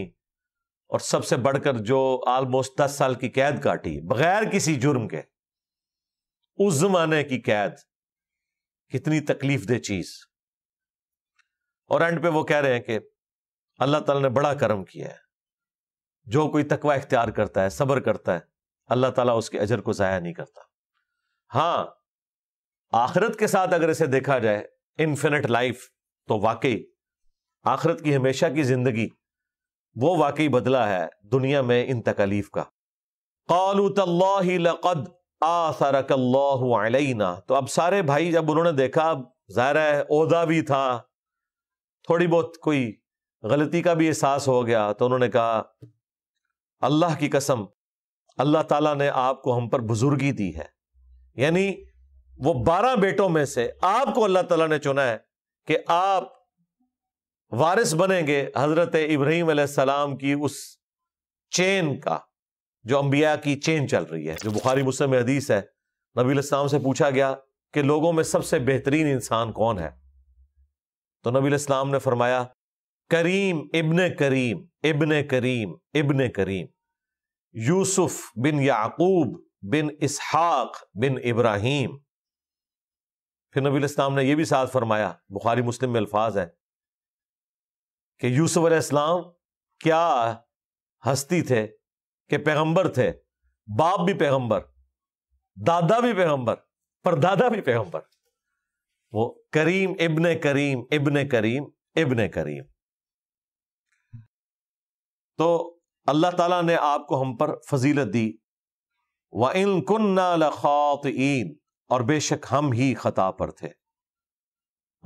और सबसे बढ़कर जो आलमोस्ट दस साल की कैद काटी बगैर किसी जुर्म के उस जमाने की कैद कितनी तकलीफ दे चीज और एंड पे वो कह रहे हैं कि अल्लाह ताला ने बड़ा करम किया है जो कोई तकवा इख्तियार करता है सब्र करता है अल्लाह ताला उसके अजर को ज़ाया नहीं करता हाँ आखिरत के साथ अगर इसे देखा जाए इन्फिनिट लाइफ तो वाकई आखरत की हमेशा की जिंदगी वो वाकई बदला है दुनिया में इन तकलीफ का कौलू तल्लाकद आसरकल्लाना तो अब सारे भाई जब उन्होंने देखा ज़ाहिर है ओहदा भी था थोड़ी बहुत कोई गलती का भी एहसास हो गया तो उन्होंने कहा अल्लाह की कसम अल्लाह ताला ने आपको हम पर बुजुर्गी दी है यानी वो बारह बेटों में से आपको अल्लाह ताला ने चुना है कि आप वारिस बनेंगे हज़रत इब्राहिम सलाम की उस चेन का जो अंबिया की चेन चल रही है जो बुखारी मुस्लिम हदीस है नबी इस्लाम से पूछा गया कि लोगों में सबसे बेहतरीन इंसान कौन है तो नबी इस्लाम ने फरमाया करीम इब्ने करीम इब्ने करीम इब्ने करीम यूसुफ बिन याकूब बिन इसहाक बिन इब्राहिम फिर नबी इस्लाम ने यह भी साथ फरमाया बुखारी मुस्लिम में अल्फाज है कि यूसुफ इस्लाम क्या हस्ती थे कि पैगंबर थे बाप भी पैगंबर दादा भी पैगंबर पर परदादा भी पैगंबर वो करीम इब्ने करीम इब्ने करीम इब्ने करीम तो अल्लाह ताला ने आपको हम पर फजीलत दी व इन कुन्नातीन और बेशक हम ही खता पर थे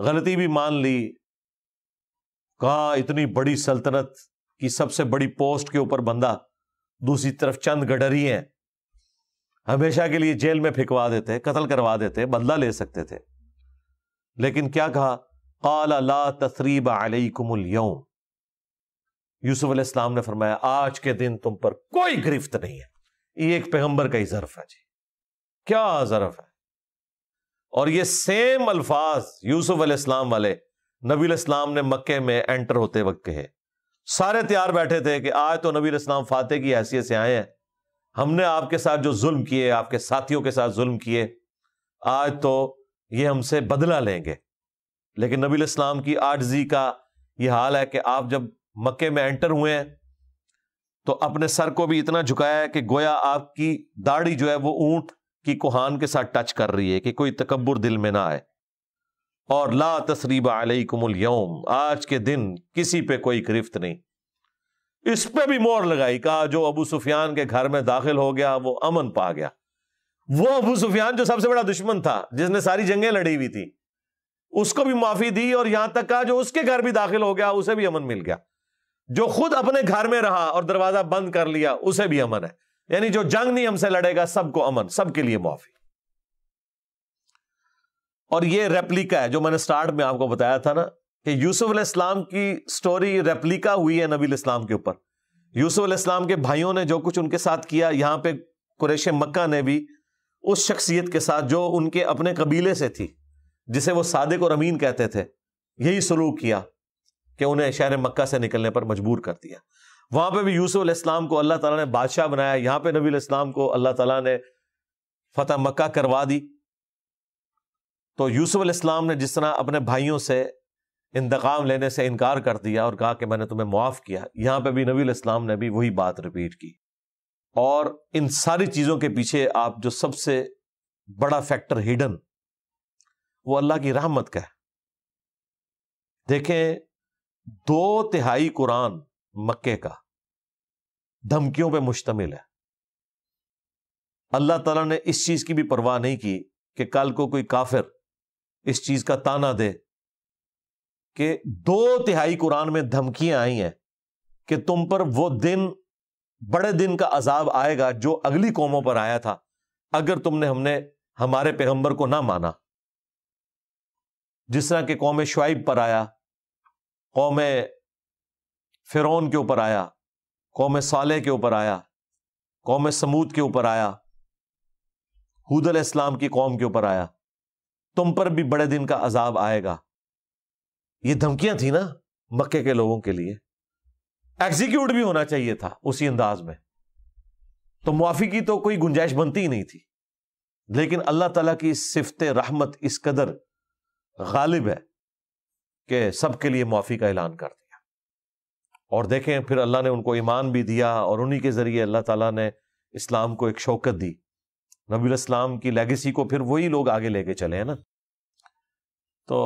गलती भी मान ली कहा इतनी बड़ी सल्तनत की सबसे बड़ी पोस्ट के ऊपर बंदा दूसरी तरफ चंद गडरी हैं हमेशा के लिए जेल में फेंकवा देते कत्ल करवा देते बदला ले सकते थे लेकिन क्या कहा काला ला तसरीब अलई कुमुल यौम यूसुफ इस्लाम ने फरमाया आज के दिन तुम पर कोई गिरफ्त नहीं है ये एक पैगंबर का ही जरफ है जी क्या जरफ है और ये सेम अल्फाज यूसुफ इस्लाम वाले नबी इस्लाम ने मक्के में एंटर होते वक्त कहे सारे तैयार बैठे थे कि आज तो नबी इस्लाम फातह की हैसियत से आए हैं हमने आपके साथ जो जुल्म किए आपके साथियों के साथ जुल्म किए आज तो ये हमसे बदला लेंगे लेकिन नबी इस्लाम की आर्जी का ये हाल है कि आप जब मक्के में एंटर हुए हैं तो अपने सर को भी इतना झुकाया है कि गोया आपकी दाढ़ी जो है वो ऊंट की कुहान के साथ टच कर रही है कि कोई तकबर दिल में ना आए और ला तसरीबा अलैकुमुल यौम आज के दिन किसी पे कोई गिरफ्त नहीं इस पे भी मोर लगाई कहा जो अबू सुफियान के घर में दाखिल हो गया वो अमन पा गया वो अबू सुफियान जो सबसे बड़ा दुश्मन था जिसने सारी जंगें लड़ी हुई थी उसको भी माफी दी और यहां तक कहा जो उसके घर भी दाखिल हो गया उसे भी अमन मिल गया जो खुद अपने घर में रहा और दरवाजा बंद कर लिया उसे भी अमन है यानी जो जंग नहीं हमसे लड़ेगा सबको अमन सबके लिए माफी और ये रेप्लिका है जो मैंने स्टार्ट में आपको बताया था ना कि यूसुफ इस्लाम की स्टोरी रेप्लिका हुई है नबी इस्लाम के ऊपर यूसुफ इस्लाम के भाइयों ने जो कुछ उनके साथ किया यहाँ पे कुरेश मक्का ने भी उस शख्सियत के साथ जो उनके अपने कबीले से थी जिसे वो सादिक और अमीन कहते थे यही सलूक किया कि उन्हें शहर मक्का से निकलने पर मजबूर कर दिया वहां पर भी यूसुफ इस्लाम को अल्लाह तला ने बादशाह बनाया यहाँ पे नबी इस्लाम को अल्लाह तला ने फतेह मक्का करवा दी तो यूसुफ इस्लाम ने जिस तरह अपने भाइयों से इंतकाम लेने से इनकार कर दिया और कहा कि मैंने तुम्हें मुआफ़ किया यहाँ पर भी नबी इस्लाम ने भी वही बात रिपीट की और इन सारी चीज़ों के पीछे आप जो सबसे बड़ा फैक्टर हिडन वो अल्लाह की रहमत का है देखें दो तिहाई कुरान मक्के का धमकियों पे मुश्तमिल है अल्लाह ताला ने इस चीज़ की भी परवाह नहीं की कि कल को कोई काफिर इस चीज का ताना दे कि दो तिहाई कुरान में धमकियां आई हैं कि तुम पर वो दिन बड़े दिन का अजाब आएगा जो अगली कौमों पर आया था अगर तुमने हमने हमारे पैगंबर को ना माना जिस तरह के कौम शुआब पर आया कौम फिरौन के ऊपर आया कौम साले के ऊपर आया कौम समूद के ऊपर आया हूद इस्लाम की कौम के ऊपर आया तुम पर भी बड़े दिन का अजाब आएगा ये धमकियां थी ना मक्के के लोगों के लिए एग्जीक्यूट भी होना चाहिए था उसी अंदाज में तो मुआफी की तो कोई गुंजाइश बनती ही नहीं थी लेकिन अल्लाह तला की सिफत रहमत इस कदर गालिब है कि सबके लिए मुआफ़ी का ऐलान कर दिया और देखें फिर अल्लाह ने उनको ईमान भी दिया और उन्हीं के ज़रिए अल्लाह ताला ने इस्लाम को एक शौकत दी नबी इस्लाम की लेगेसी को फिर वही लोग आगे लेके चले हैं ना तो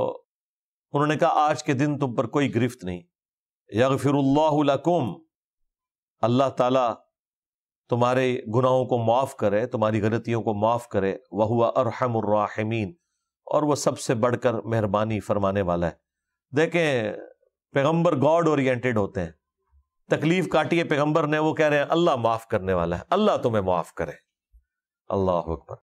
उन्होंने कहा आज के दिन तुम पर कोई गिरफ्त नहीं या फिर अल्लाह ताला तुम्हारे गुनाहों को माफ़ करे तुम्हारी गलतियों को माफ़ करे वह हुआ अरहमराहमीन और वह सबसे बढ़कर मेहरबानी फरमाने वाला है देखें पैगम्बर गॉड ओरिएंटेड होते हैं तकलीफ काटिए पैगम्बर ने वो कह रहे हैं अल्लाह माफ़ करने वाला है अल्लाह तुम्हें माफ़ करे अल्लाह अकबर